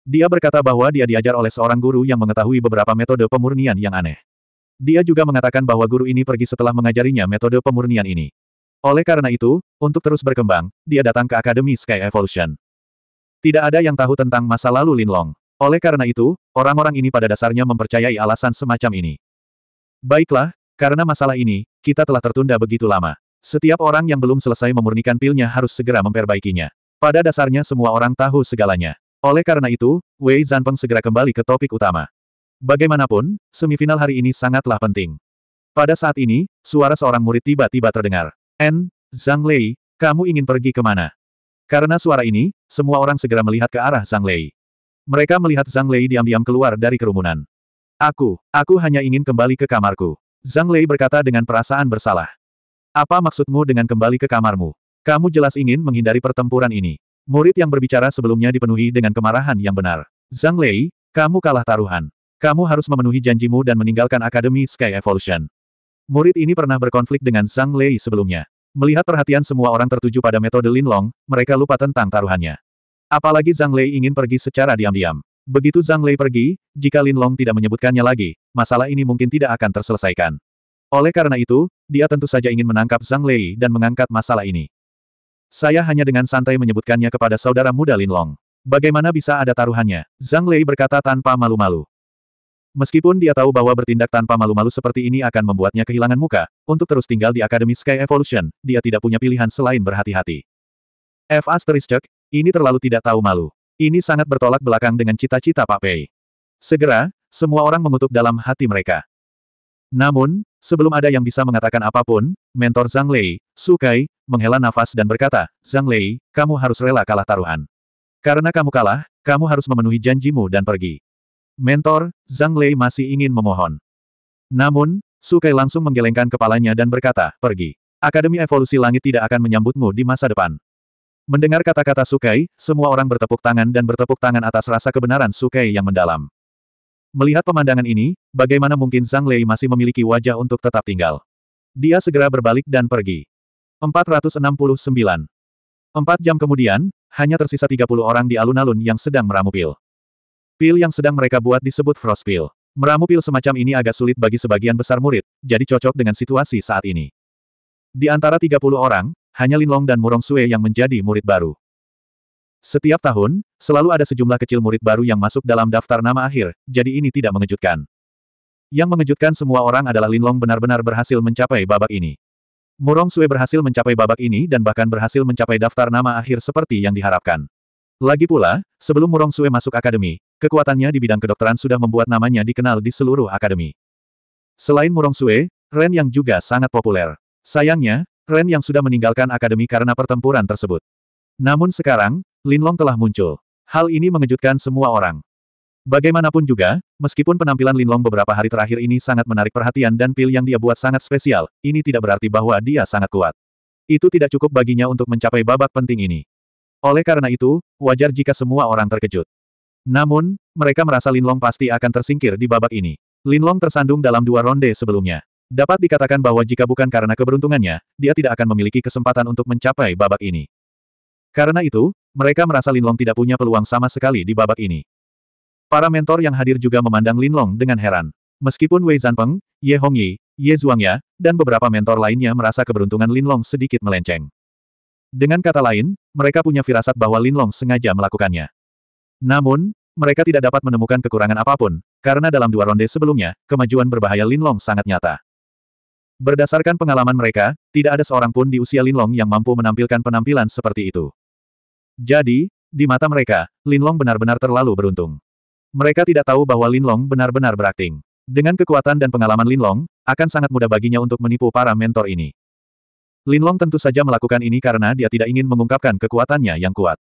Dia berkata bahwa dia diajar oleh seorang guru yang mengetahui beberapa metode pemurnian yang aneh. Dia juga mengatakan bahwa guru ini pergi setelah mengajarinya metode pemurnian ini. Oleh karena itu, untuk terus berkembang, dia datang ke Akademi Sky Evolution. Tidak ada yang tahu tentang masa lalu Linlong. Oleh karena itu, orang-orang ini pada dasarnya mempercayai alasan semacam ini. Baiklah, karena masalah ini, kita telah tertunda begitu lama. Setiap orang yang belum selesai memurnikan pilnya harus segera memperbaikinya. Pada dasarnya semua orang tahu segalanya. Oleh karena itu, Wei Zanpeng segera kembali ke topik utama. Bagaimanapun, semifinal hari ini sangatlah penting. Pada saat ini, suara seorang murid tiba-tiba terdengar. N, Zhang Lei, kamu ingin pergi kemana? Karena suara ini, semua orang segera melihat ke arah Zhang Lei. Mereka melihat Zhang Lei diam-diam keluar dari kerumunan. Aku, aku hanya ingin kembali ke kamarku. Zhang Lei berkata dengan perasaan bersalah. Apa maksudmu dengan kembali ke kamarmu? Kamu jelas ingin menghindari pertempuran ini. Murid yang berbicara sebelumnya dipenuhi dengan kemarahan yang benar. Zhang Lei, kamu kalah taruhan. Kamu harus memenuhi janjimu dan meninggalkan Akademi Sky Evolution. Murid ini pernah berkonflik dengan Zhang Lei sebelumnya. Melihat perhatian semua orang tertuju pada metode Linlong, mereka lupa tentang taruhannya. Apalagi Zhang Lei ingin pergi secara diam-diam. Begitu Zhang Lei pergi, jika Linlong tidak menyebutkannya lagi, masalah ini mungkin tidak akan terselesaikan. Oleh karena itu, dia tentu saja ingin menangkap Zhang Lei dan mengangkat masalah ini. Saya hanya dengan santai menyebutkannya kepada saudara muda Linlong. Bagaimana bisa ada taruhannya? Zhang Lei berkata tanpa malu-malu. Meskipun dia tahu bahwa bertindak tanpa malu-malu seperti ini akan membuatnya kehilangan muka, untuk terus tinggal di Akademi Sky Evolution, dia tidak punya pilihan selain berhati-hati. F. Asterisk, ini terlalu tidak tahu malu. Ini sangat bertolak belakang dengan cita-cita Pak Pei. Segera, semua orang mengutuk dalam hati mereka. Namun, sebelum ada yang bisa mengatakan apapun, mentor Zhang Lei, Sukai, menghela nafas dan berkata, Zhang Lei, kamu harus rela kalah taruhan. Karena kamu kalah, kamu harus memenuhi janjimu dan pergi mentor, Zhang Lei masih ingin memohon. Namun, Su Sukai langsung menggelengkan kepalanya dan berkata, pergi. Akademi Evolusi Langit tidak akan menyambutmu di masa depan. Mendengar kata-kata Sukai, semua orang bertepuk tangan dan bertepuk tangan atas rasa kebenaran Sukai yang mendalam. Melihat pemandangan ini, bagaimana mungkin Zhang Lei masih memiliki wajah untuk tetap tinggal. Dia segera berbalik dan pergi. 469. Empat jam kemudian, hanya tersisa 30 orang di alun-alun yang sedang meramu pil. Pil yang sedang mereka buat disebut frost Pil. Meramu pil semacam ini agak sulit bagi sebagian besar murid, jadi cocok dengan situasi saat ini. Di antara 30 orang, hanya Linlong dan Murong Sue yang menjadi murid baru. Setiap tahun, selalu ada sejumlah kecil murid baru yang masuk dalam daftar nama akhir, jadi ini tidak mengejutkan. Yang mengejutkan semua orang adalah Linlong benar-benar berhasil mencapai babak ini. Murong Sue berhasil mencapai babak ini dan bahkan berhasil mencapai daftar nama akhir seperti yang diharapkan. Lagi pula, sebelum Murong Sue masuk akademi, Kekuatannya di bidang kedokteran sudah membuat namanya dikenal di seluruh akademi. Selain Murong Sue, Ren yang juga sangat populer. Sayangnya, Ren yang sudah meninggalkan akademi karena pertempuran tersebut. Namun sekarang, Linlong telah muncul. Hal ini mengejutkan semua orang. Bagaimanapun juga, meskipun penampilan Linlong beberapa hari terakhir ini sangat menarik perhatian dan pil yang dia buat sangat spesial, ini tidak berarti bahwa dia sangat kuat. Itu tidak cukup baginya untuk mencapai babak penting ini. Oleh karena itu, wajar jika semua orang terkejut. Namun, mereka merasa Linlong pasti akan tersingkir di babak ini. Linlong tersandung dalam dua ronde sebelumnya. Dapat dikatakan bahwa jika bukan karena keberuntungannya, dia tidak akan memiliki kesempatan untuk mencapai babak ini. Karena itu, mereka merasa Linlong tidak punya peluang sama sekali di babak ini. Para mentor yang hadir juga memandang Linlong dengan heran. Meskipun Wei Zanpeng, Ye Hongyi, Ye Zhuangya, dan beberapa mentor lainnya merasa keberuntungan Linlong sedikit melenceng. Dengan kata lain, mereka punya firasat bahwa Linlong sengaja melakukannya. Namun, mereka tidak dapat menemukan kekurangan apapun, karena dalam dua ronde sebelumnya, kemajuan berbahaya Linlong sangat nyata. Berdasarkan pengalaman mereka, tidak ada seorang pun di usia Linlong yang mampu menampilkan penampilan seperti itu. Jadi, di mata mereka, Linlong benar-benar terlalu beruntung. Mereka tidak tahu bahwa Linlong benar-benar berakting. Dengan kekuatan dan pengalaman Linlong, akan sangat mudah baginya untuk menipu para mentor ini. Linlong tentu saja melakukan ini karena dia tidak ingin mengungkapkan kekuatannya yang kuat.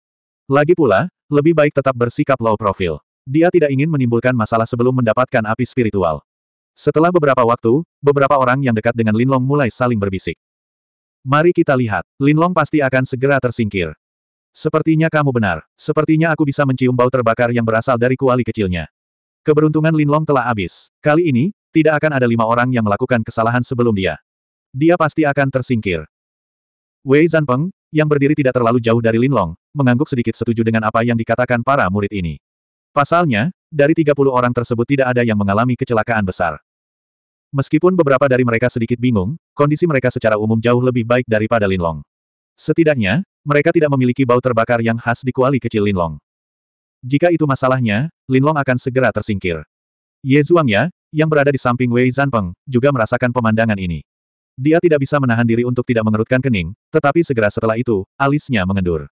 Lagi pula, lebih baik tetap bersikap low profil. Dia tidak ingin menimbulkan masalah sebelum mendapatkan api spiritual. Setelah beberapa waktu, beberapa orang yang dekat dengan Linlong mulai saling berbisik. Mari kita lihat, Linlong pasti akan segera tersingkir. Sepertinya kamu benar, sepertinya aku bisa mencium bau terbakar yang berasal dari kuali kecilnya. Keberuntungan Linlong telah habis. Kali ini, tidak akan ada lima orang yang melakukan kesalahan sebelum dia. Dia pasti akan tersingkir. Wei Zanpeng, yang berdiri tidak terlalu jauh dari Linlong, mengangguk sedikit setuju dengan apa yang dikatakan para murid ini. Pasalnya, dari 30 orang tersebut tidak ada yang mengalami kecelakaan besar. Meskipun beberapa dari mereka sedikit bingung, kondisi mereka secara umum jauh lebih baik daripada Linlong. Setidaknya, mereka tidak memiliki bau terbakar yang khas di kuali kecil Linlong. Jika itu masalahnya, Linlong akan segera tersingkir. Ye Zhuangya, yang berada di samping Wei Zanpeng, juga merasakan pemandangan ini. Dia tidak bisa menahan diri untuk tidak mengerutkan kening, tetapi segera setelah itu, alisnya mengendur.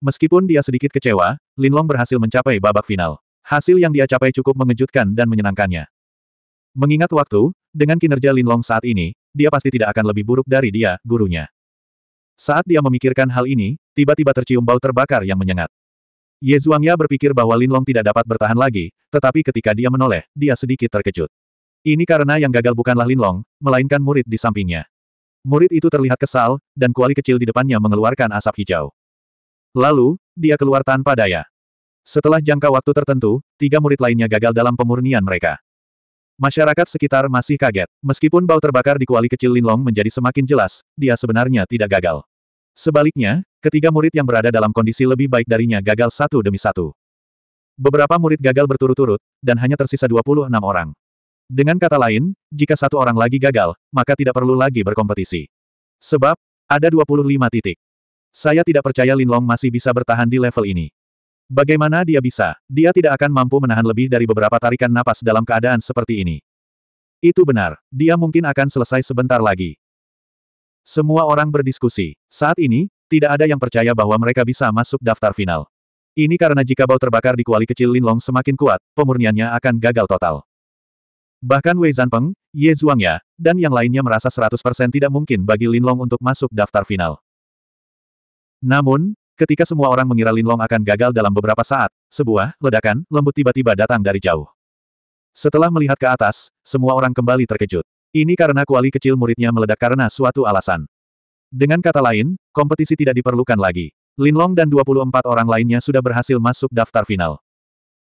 Meskipun dia sedikit kecewa, Linlong berhasil mencapai babak final. Hasil yang dia capai cukup mengejutkan dan menyenangkannya. Mengingat waktu, dengan kinerja Linlong saat ini, dia pasti tidak akan lebih buruk dari dia, gurunya. Saat dia memikirkan hal ini, tiba-tiba tercium bau terbakar yang menyengat. Ye Zhuangya berpikir bahwa Linlong tidak dapat bertahan lagi, tetapi ketika dia menoleh, dia sedikit terkejut. Ini karena yang gagal bukanlah Linlong, melainkan murid di sampingnya. Murid itu terlihat kesal, dan kuali kecil di depannya mengeluarkan asap hijau. Lalu, dia keluar tanpa daya. Setelah jangka waktu tertentu, tiga murid lainnya gagal dalam pemurnian mereka. Masyarakat sekitar masih kaget. Meskipun bau terbakar di kuali kecil Linlong menjadi semakin jelas, dia sebenarnya tidak gagal. Sebaliknya, ketiga murid yang berada dalam kondisi lebih baik darinya gagal satu demi satu. Beberapa murid gagal berturut-turut, dan hanya tersisa 26 orang. Dengan kata lain, jika satu orang lagi gagal, maka tidak perlu lagi berkompetisi. Sebab, ada 25 titik. Saya tidak percaya Linlong masih bisa bertahan di level ini. Bagaimana dia bisa? Dia tidak akan mampu menahan lebih dari beberapa tarikan napas dalam keadaan seperti ini. Itu benar, dia mungkin akan selesai sebentar lagi. Semua orang berdiskusi. Saat ini, tidak ada yang percaya bahwa mereka bisa masuk daftar final. Ini karena jika bau terbakar di kuali kecil Linlong semakin kuat, pemurniannya akan gagal total. Bahkan Wei Zanpeng, Ye Zhuangya, dan yang lainnya merasa 100% tidak mungkin bagi Linlong untuk masuk daftar final. Namun, ketika semua orang mengira Linlong akan gagal dalam beberapa saat, sebuah ledakan lembut tiba-tiba datang dari jauh. Setelah melihat ke atas, semua orang kembali terkejut. Ini karena kuali kecil muridnya meledak karena suatu alasan. Dengan kata lain, kompetisi tidak diperlukan lagi. Linlong dan 24 orang lainnya sudah berhasil masuk daftar final.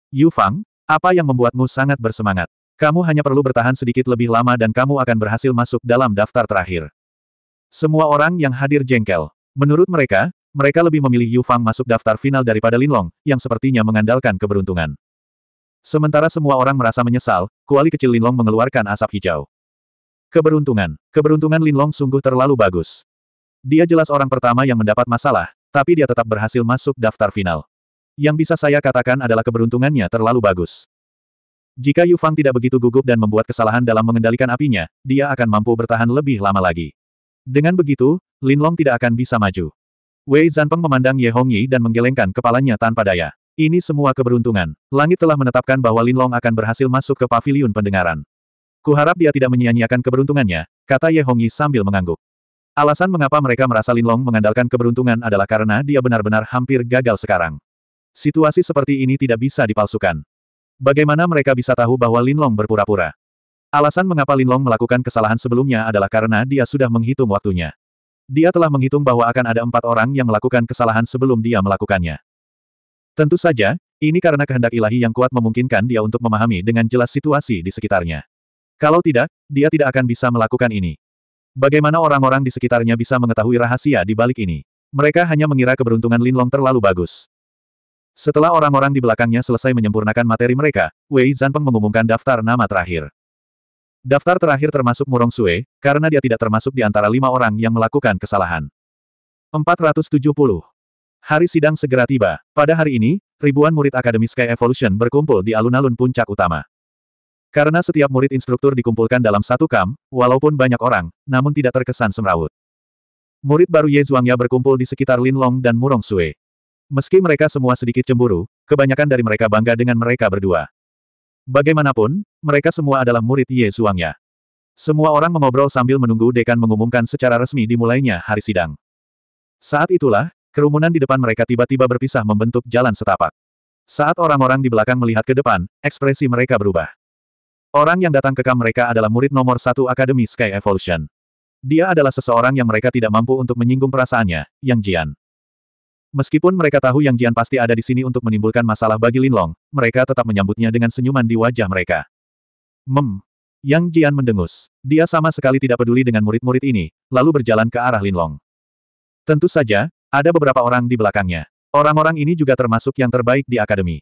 Yu Fang, apa yang membuatmu sangat bersemangat? Kamu hanya perlu bertahan sedikit lebih lama dan kamu akan berhasil masuk dalam daftar terakhir. Semua orang yang hadir jengkel. Menurut mereka, mereka lebih memilih Yu Fang masuk daftar final daripada Lin Long, yang sepertinya mengandalkan keberuntungan. Sementara semua orang merasa menyesal, kuali kecil Lin Long mengeluarkan asap hijau. Keberuntungan. Keberuntungan Lin Long sungguh terlalu bagus. Dia jelas orang pertama yang mendapat masalah, tapi dia tetap berhasil masuk daftar final. Yang bisa saya katakan adalah keberuntungannya terlalu bagus. Jika Yu Fang tidak begitu gugup dan membuat kesalahan dalam mengendalikan apinya, dia akan mampu bertahan lebih lama lagi. Dengan begitu, Lin Long tidak akan bisa maju. Wei Zanpeng memandang Ye Hongyi dan menggelengkan kepalanya tanpa daya. Ini semua keberuntungan. Langit telah menetapkan bahwa Lin Long akan berhasil masuk ke paviliun pendengaran. Kuharap dia tidak menyia-nyiakan keberuntungannya, kata Ye Hongyi sambil mengangguk. Alasan mengapa mereka merasa Lin Long mengandalkan keberuntungan adalah karena dia benar-benar hampir gagal sekarang. Situasi seperti ini tidak bisa dipalsukan. Bagaimana mereka bisa tahu bahwa Linlong berpura-pura? Alasan mengapa Linlong melakukan kesalahan sebelumnya adalah karena dia sudah menghitung waktunya. Dia telah menghitung bahwa akan ada empat orang yang melakukan kesalahan sebelum dia melakukannya. Tentu saja, ini karena kehendak ilahi yang kuat memungkinkan dia untuk memahami dengan jelas situasi di sekitarnya. Kalau tidak, dia tidak akan bisa melakukan ini. Bagaimana orang-orang di sekitarnya bisa mengetahui rahasia di balik ini? Mereka hanya mengira keberuntungan Linlong terlalu bagus. Setelah orang-orang di belakangnya selesai menyempurnakan materi mereka, Wei Zanpeng mengumumkan daftar nama terakhir. Daftar terakhir termasuk Murong Sue, karena dia tidak termasuk di antara lima orang yang melakukan kesalahan. 470. Hari sidang segera tiba. Pada hari ini, ribuan murid Akademi Sky Evolution berkumpul di alun-alun puncak utama. Karena setiap murid instruktur dikumpulkan dalam satu kam, walaupun banyak orang, namun tidak terkesan semrawut. Murid baru Ye Zhuangya berkumpul di sekitar Lin Long dan Murong Sue. Meski mereka semua sedikit cemburu, kebanyakan dari mereka bangga dengan mereka berdua. Bagaimanapun, mereka semua adalah murid Ye Suangnya. Semua orang mengobrol sambil menunggu dekan mengumumkan secara resmi dimulainya hari sidang. Saat itulah, kerumunan di depan mereka tiba-tiba berpisah membentuk jalan setapak. Saat orang-orang di belakang melihat ke depan, ekspresi mereka berubah. Orang yang datang ke kam mereka adalah murid nomor satu Akademi Sky Evolution. Dia adalah seseorang yang mereka tidak mampu untuk menyinggung perasaannya, Yang Jian. Meskipun mereka tahu Yang Jian pasti ada di sini untuk menimbulkan masalah bagi Linlong, mereka tetap menyambutnya dengan senyuman di wajah mereka. Mem. Yang Jian mendengus. Dia sama sekali tidak peduli dengan murid-murid ini, lalu berjalan ke arah Linlong. Tentu saja, ada beberapa orang di belakangnya. Orang-orang ini juga termasuk yang terbaik di akademi.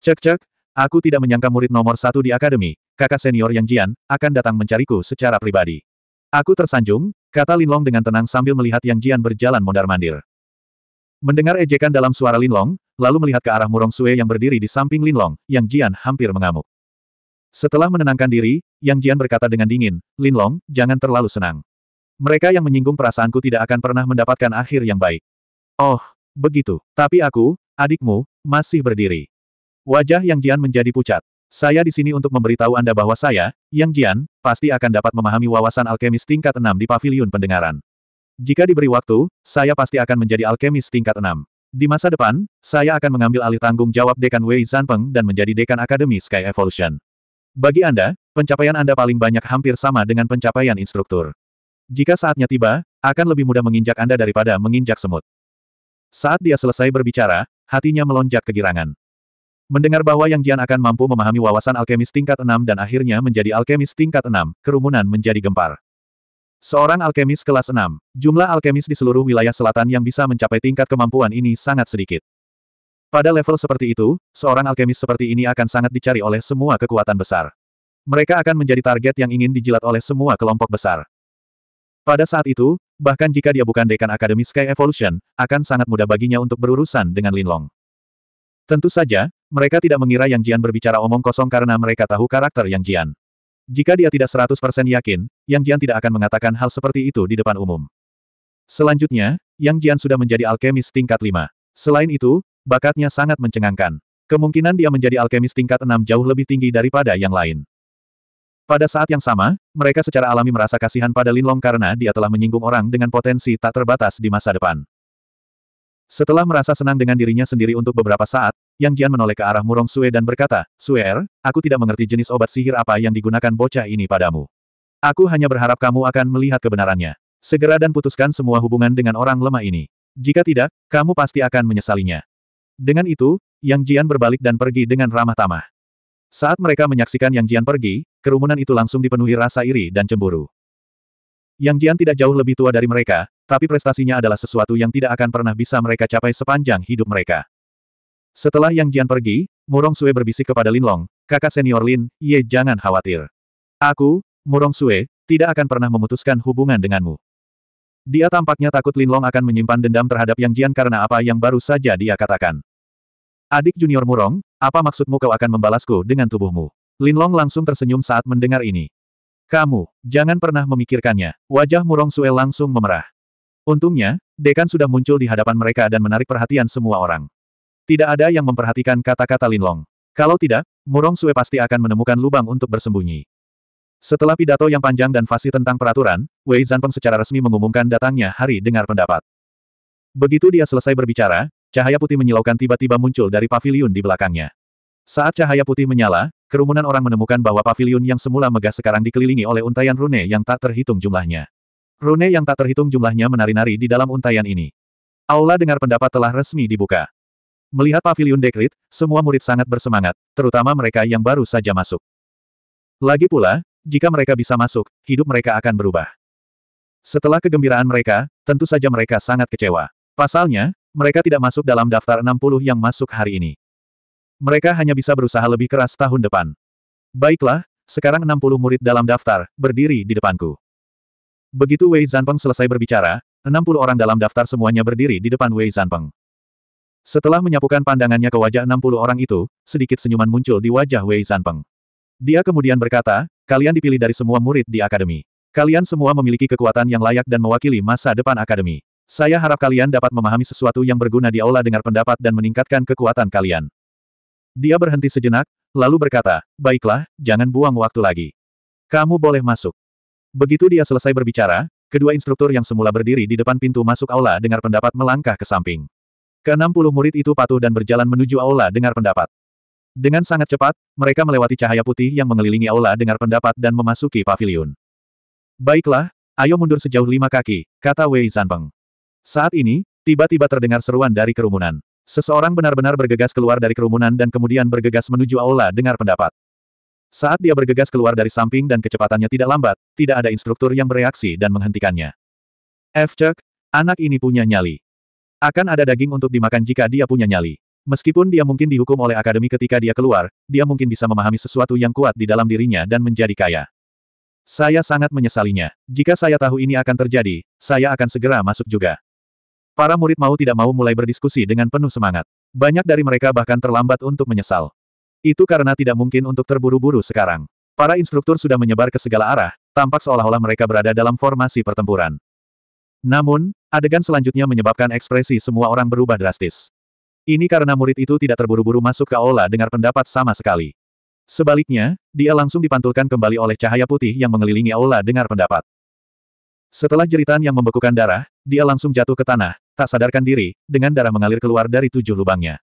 Cek-cek, aku tidak menyangka murid nomor satu di akademi, kakak senior Yang Jian, akan datang mencariku secara pribadi. Aku tersanjung, kata Linlong dengan tenang sambil melihat Yang Jian berjalan mondar-mandir. Mendengar ejekan dalam suara Linlong, lalu melihat ke arah Murong Sue yang berdiri di samping Linlong, Yang Jian hampir mengamuk. Setelah menenangkan diri, Yang Jian berkata dengan dingin, Linlong, jangan terlalu senang. Mereka yang menyinggung perasaanku tidak akan pernah mendapatkan akhir yang baik. Oh, begitu. Tapi aku, adikmu, masih berdiri. Wajah Yang Jian menjadi pucat. Saya di sini untuk memberitahu Anda bahwa saya, Yang Jian, pasti akan dapat memahami wawasan alkemis tingkat 6 di paviliun pendengaran. Jika diberi waktu, saya pasti akan menjadi alkemis tingkat 6. Di masa depan, saya akan mengambil alih tanggung jawab Dekan Wei Zanpeng dan menjadi Dekan Akademi Sky Evolution. Bagi Anda, pencapaian Anda paling banyak hampir sama dengan pencapaian instruktur. Jika saatnya tiba, akan lebih mudah menginjak Anda daripada menginjak semut. Saat dia selesai berbicara, hatinya melonjak kegirangan. Mendengar bahwa Yang Jian akan mampu memahami wawasan alkemis tingkat 6 dan akhirnya menjadi alkemis tingkat 6, kerumunan menjadi gempar. Seorang alkemis kelas 6, jumlah alkemis di seluruh wilayah selatan yang bisa mencapai tingkat kemampuan ini sangat sedikit. Pada level seperti itu, seorang alkemis seperti ini akan sangat dicari oleh semua kekuatan besar. Mereka akan menjadi target yang ingin dijilat oleh semua kelompok besar. Pada saat itu, bahkan jika dia bukan dekan Akademi Sky Evolution, akan sangat mudah baginya untuk berurusan dengan Linlong. Tentu saja, mereka tidak mengira Yang Jian berbicara omong kosong karena mereka tahu karakter Yang Jian. Jika dia tidak 100% yakin, Yang Jian tidak akan mengatakan hal seperti itu di depan umum. Selanjutnya, Yang Jian sudah menjadi alkemis tingkat 5. Selain itu, bakatnya sangat mencengangkan. Kemungkinan dia menjadi alkemis tingkat 6 jauh lebih tinggi daripada yang lain. Pada saat yang sama, mereka secara alami merasa kasihan pada Lin Long karena dia telah menyinggung orang dengan potensi tak terbatas di masa depan. Setelah merasa senang dengan dirinya sendiri untuk beberapa saat, yang Jian menoleh ke arah Murong Sue dan berkata, Er, aku tidak mengerti jenis obat sihir apa yang digunakan bocah ini padamu. Aku hanya berharap kamu akan melihat kebenarannya. Segera dan putuskan semua hubungan dengan orang lemah ini. Jika tidak, kamu pasti akan menyesalinya. Dengan itu, Yang Jian berbalik dan pergi dengan ramah tamah. Saat mereka menyaksikan Yang Jian pergi, kerumunan itu langsung dipenuhi rasa iri dan cemburu. Yang Jian tidak jauh lebih tua dari mereka, tapi prestasinya adalah sesuatu yang tidak akan pernah bisa mereka capai sepanjang hidup mereka. Setelah Yang Jian pergi, Murong Sue berbisik kepada Lin Long, kakak senior Lin, Ye jangan khawatir. Aku, Murong Sue, tidak akan pernah memutuskan hubungan denganmu. Dia tampaknya takut Lin Long akan menyimpan dendam terhadap Yang Jian karena apa yang baru saja dia katakan. Adik junior Murong, apa maksudmu kau akan membalasku dengan tubuhmu? Lin Long langsung tersenyum saat mendengar ini. Kamu, jangan pernah memikirkannya. Wajah Murong Sue langsung memerah. Untungnya, Dekan sudah muncul di hadapan mereka dan menarik perhatian semua orang. Tidak ada yang memperhatikan kata-kata Linlong. Kalau tidak, Murong Sue pasti akan menemukan lubang untuk bersembunyi. Setelah pidato yang panjang dan fasih tentang peraturan, Wei Zanpeng secara resmi mengumumkan datangnya hari dengar pendapat. Begitu dia selesai berbicara, cahaya putih menyilaukan tiba-tiba muncul dari pavilion di belakangnya. Saat cahaya putih menyala, kerumunan orang menemukan bahwa pavilion yang semula megah sekarang dikelilingi oleh untayan rune yang tak terhitung jumlahnya. Rune yang tak terhitung jumlahnya menari-nari di dalam untayan ini. Aula dengar pendapat telah resmi dibuka. Melihat pavilion dekrit, semua murid sangat bersemangat, terutama mereka yang baru saja masuk. Lagi pula, jika mereka bisa masuk, hidup mereka akan berubah. Setelah kegembiraan mereka, tentu saja mereka sangat kecewa. Pasalnya, mereka tidak masuk dalam daftar 60 yang masuk hari ini. Mereka hanya bisa berusaha lebih keras tahun depan. Baiklah, sekarang 60 murid dalam daftar, berdiri di depanku. Begitu Wei Zanpeng selesai berbicara, 60 orang dalam daftar semuanya berdiri di depan Wei Zanpeng. Setelah menyapukan pandangannya ke wajah 60 orang itu, sedikit senyuman muncul di wajah Wei Zanpeng. Dia kemudian berkata, kalian dipilih dari semua murid di akademi. Kalian semua memiliki kekuatan yang layak dan mewakili masa depan akademi. Saya harap kalian dapat memahami sesuatu yang berguna di aula dengar pendapat dan meningkatkan kekuatan kalian. Dia berhenti sejenak, lalu berkata, baiklah, jangan buang waktu lagi. Kamu boleh masuk. Begitu dia selesai berbicara, kedua instruktur yang semula berdiri di depan pintu masuk aula dengar pendapat melangkah ke samping. Keenam puluh murid itu patuh dan berjalan menuju aula dengar pendapat. Dengan sangat cepat, mereka melewati cahaya putih yang mengelilingi aula dengar pendapat dan memasuki pavilion. Baiklah, ayo mundur sejauh lima kaki, kata Wei Zanpeng. Saat ini, tiba-tiba terdengar seruan dari kerumunan. Seseorang benar-benar bergegas keluar dari kerumunan dan kemudian bergegas menuju aula dengar pendapat. Saat dia bergegas keluar dari samping dan kecepatannya tidak lambat, tidak ada instruktur yang bereaksi dan menghentikannya. F. Cek, anak ini punya nyali. Akan ada daging untuk dimakan jika dia punya nyali. Meskipun dia mungkin dihukum oleh akademi ketika dia keluar, dia mungkin bisa memahami sesuatu yang kuat di dalam dirinya dan menjadi kaya. Saya sangat menyesalinya. Jika saya tahu ini akan terjadi, saya akan segera masuk juga. Para murid mau tidak mau mulai berdiskusi dengan penuh semangat. Banyak dari mereka bahkan terlambat untuk menyesal. Itu karena tidak mungkin untuk terburu-buru sekarang. Para instruktur sudah menyebar ke segala arah, tampak seolah-olah mereka berada dalam formasi pertempuran. Namun, adegan selanjutnya menyebabkan ekspresi semua orang berubah drastis. Ini karena murid itu tidak terburu-buru masuk ke aula dengar pendapat sama sekali. Sebaliknya, dia langsung dipantulkan kembali oleh cahaya putih yang mengelilingi aula dengar pendapat. Setelah jeritan yang membekukan darah, dia langsung jatuh ke tanah, tak sadarkan diri, dengan darah mengalir keluar dari tujuh lubangnya.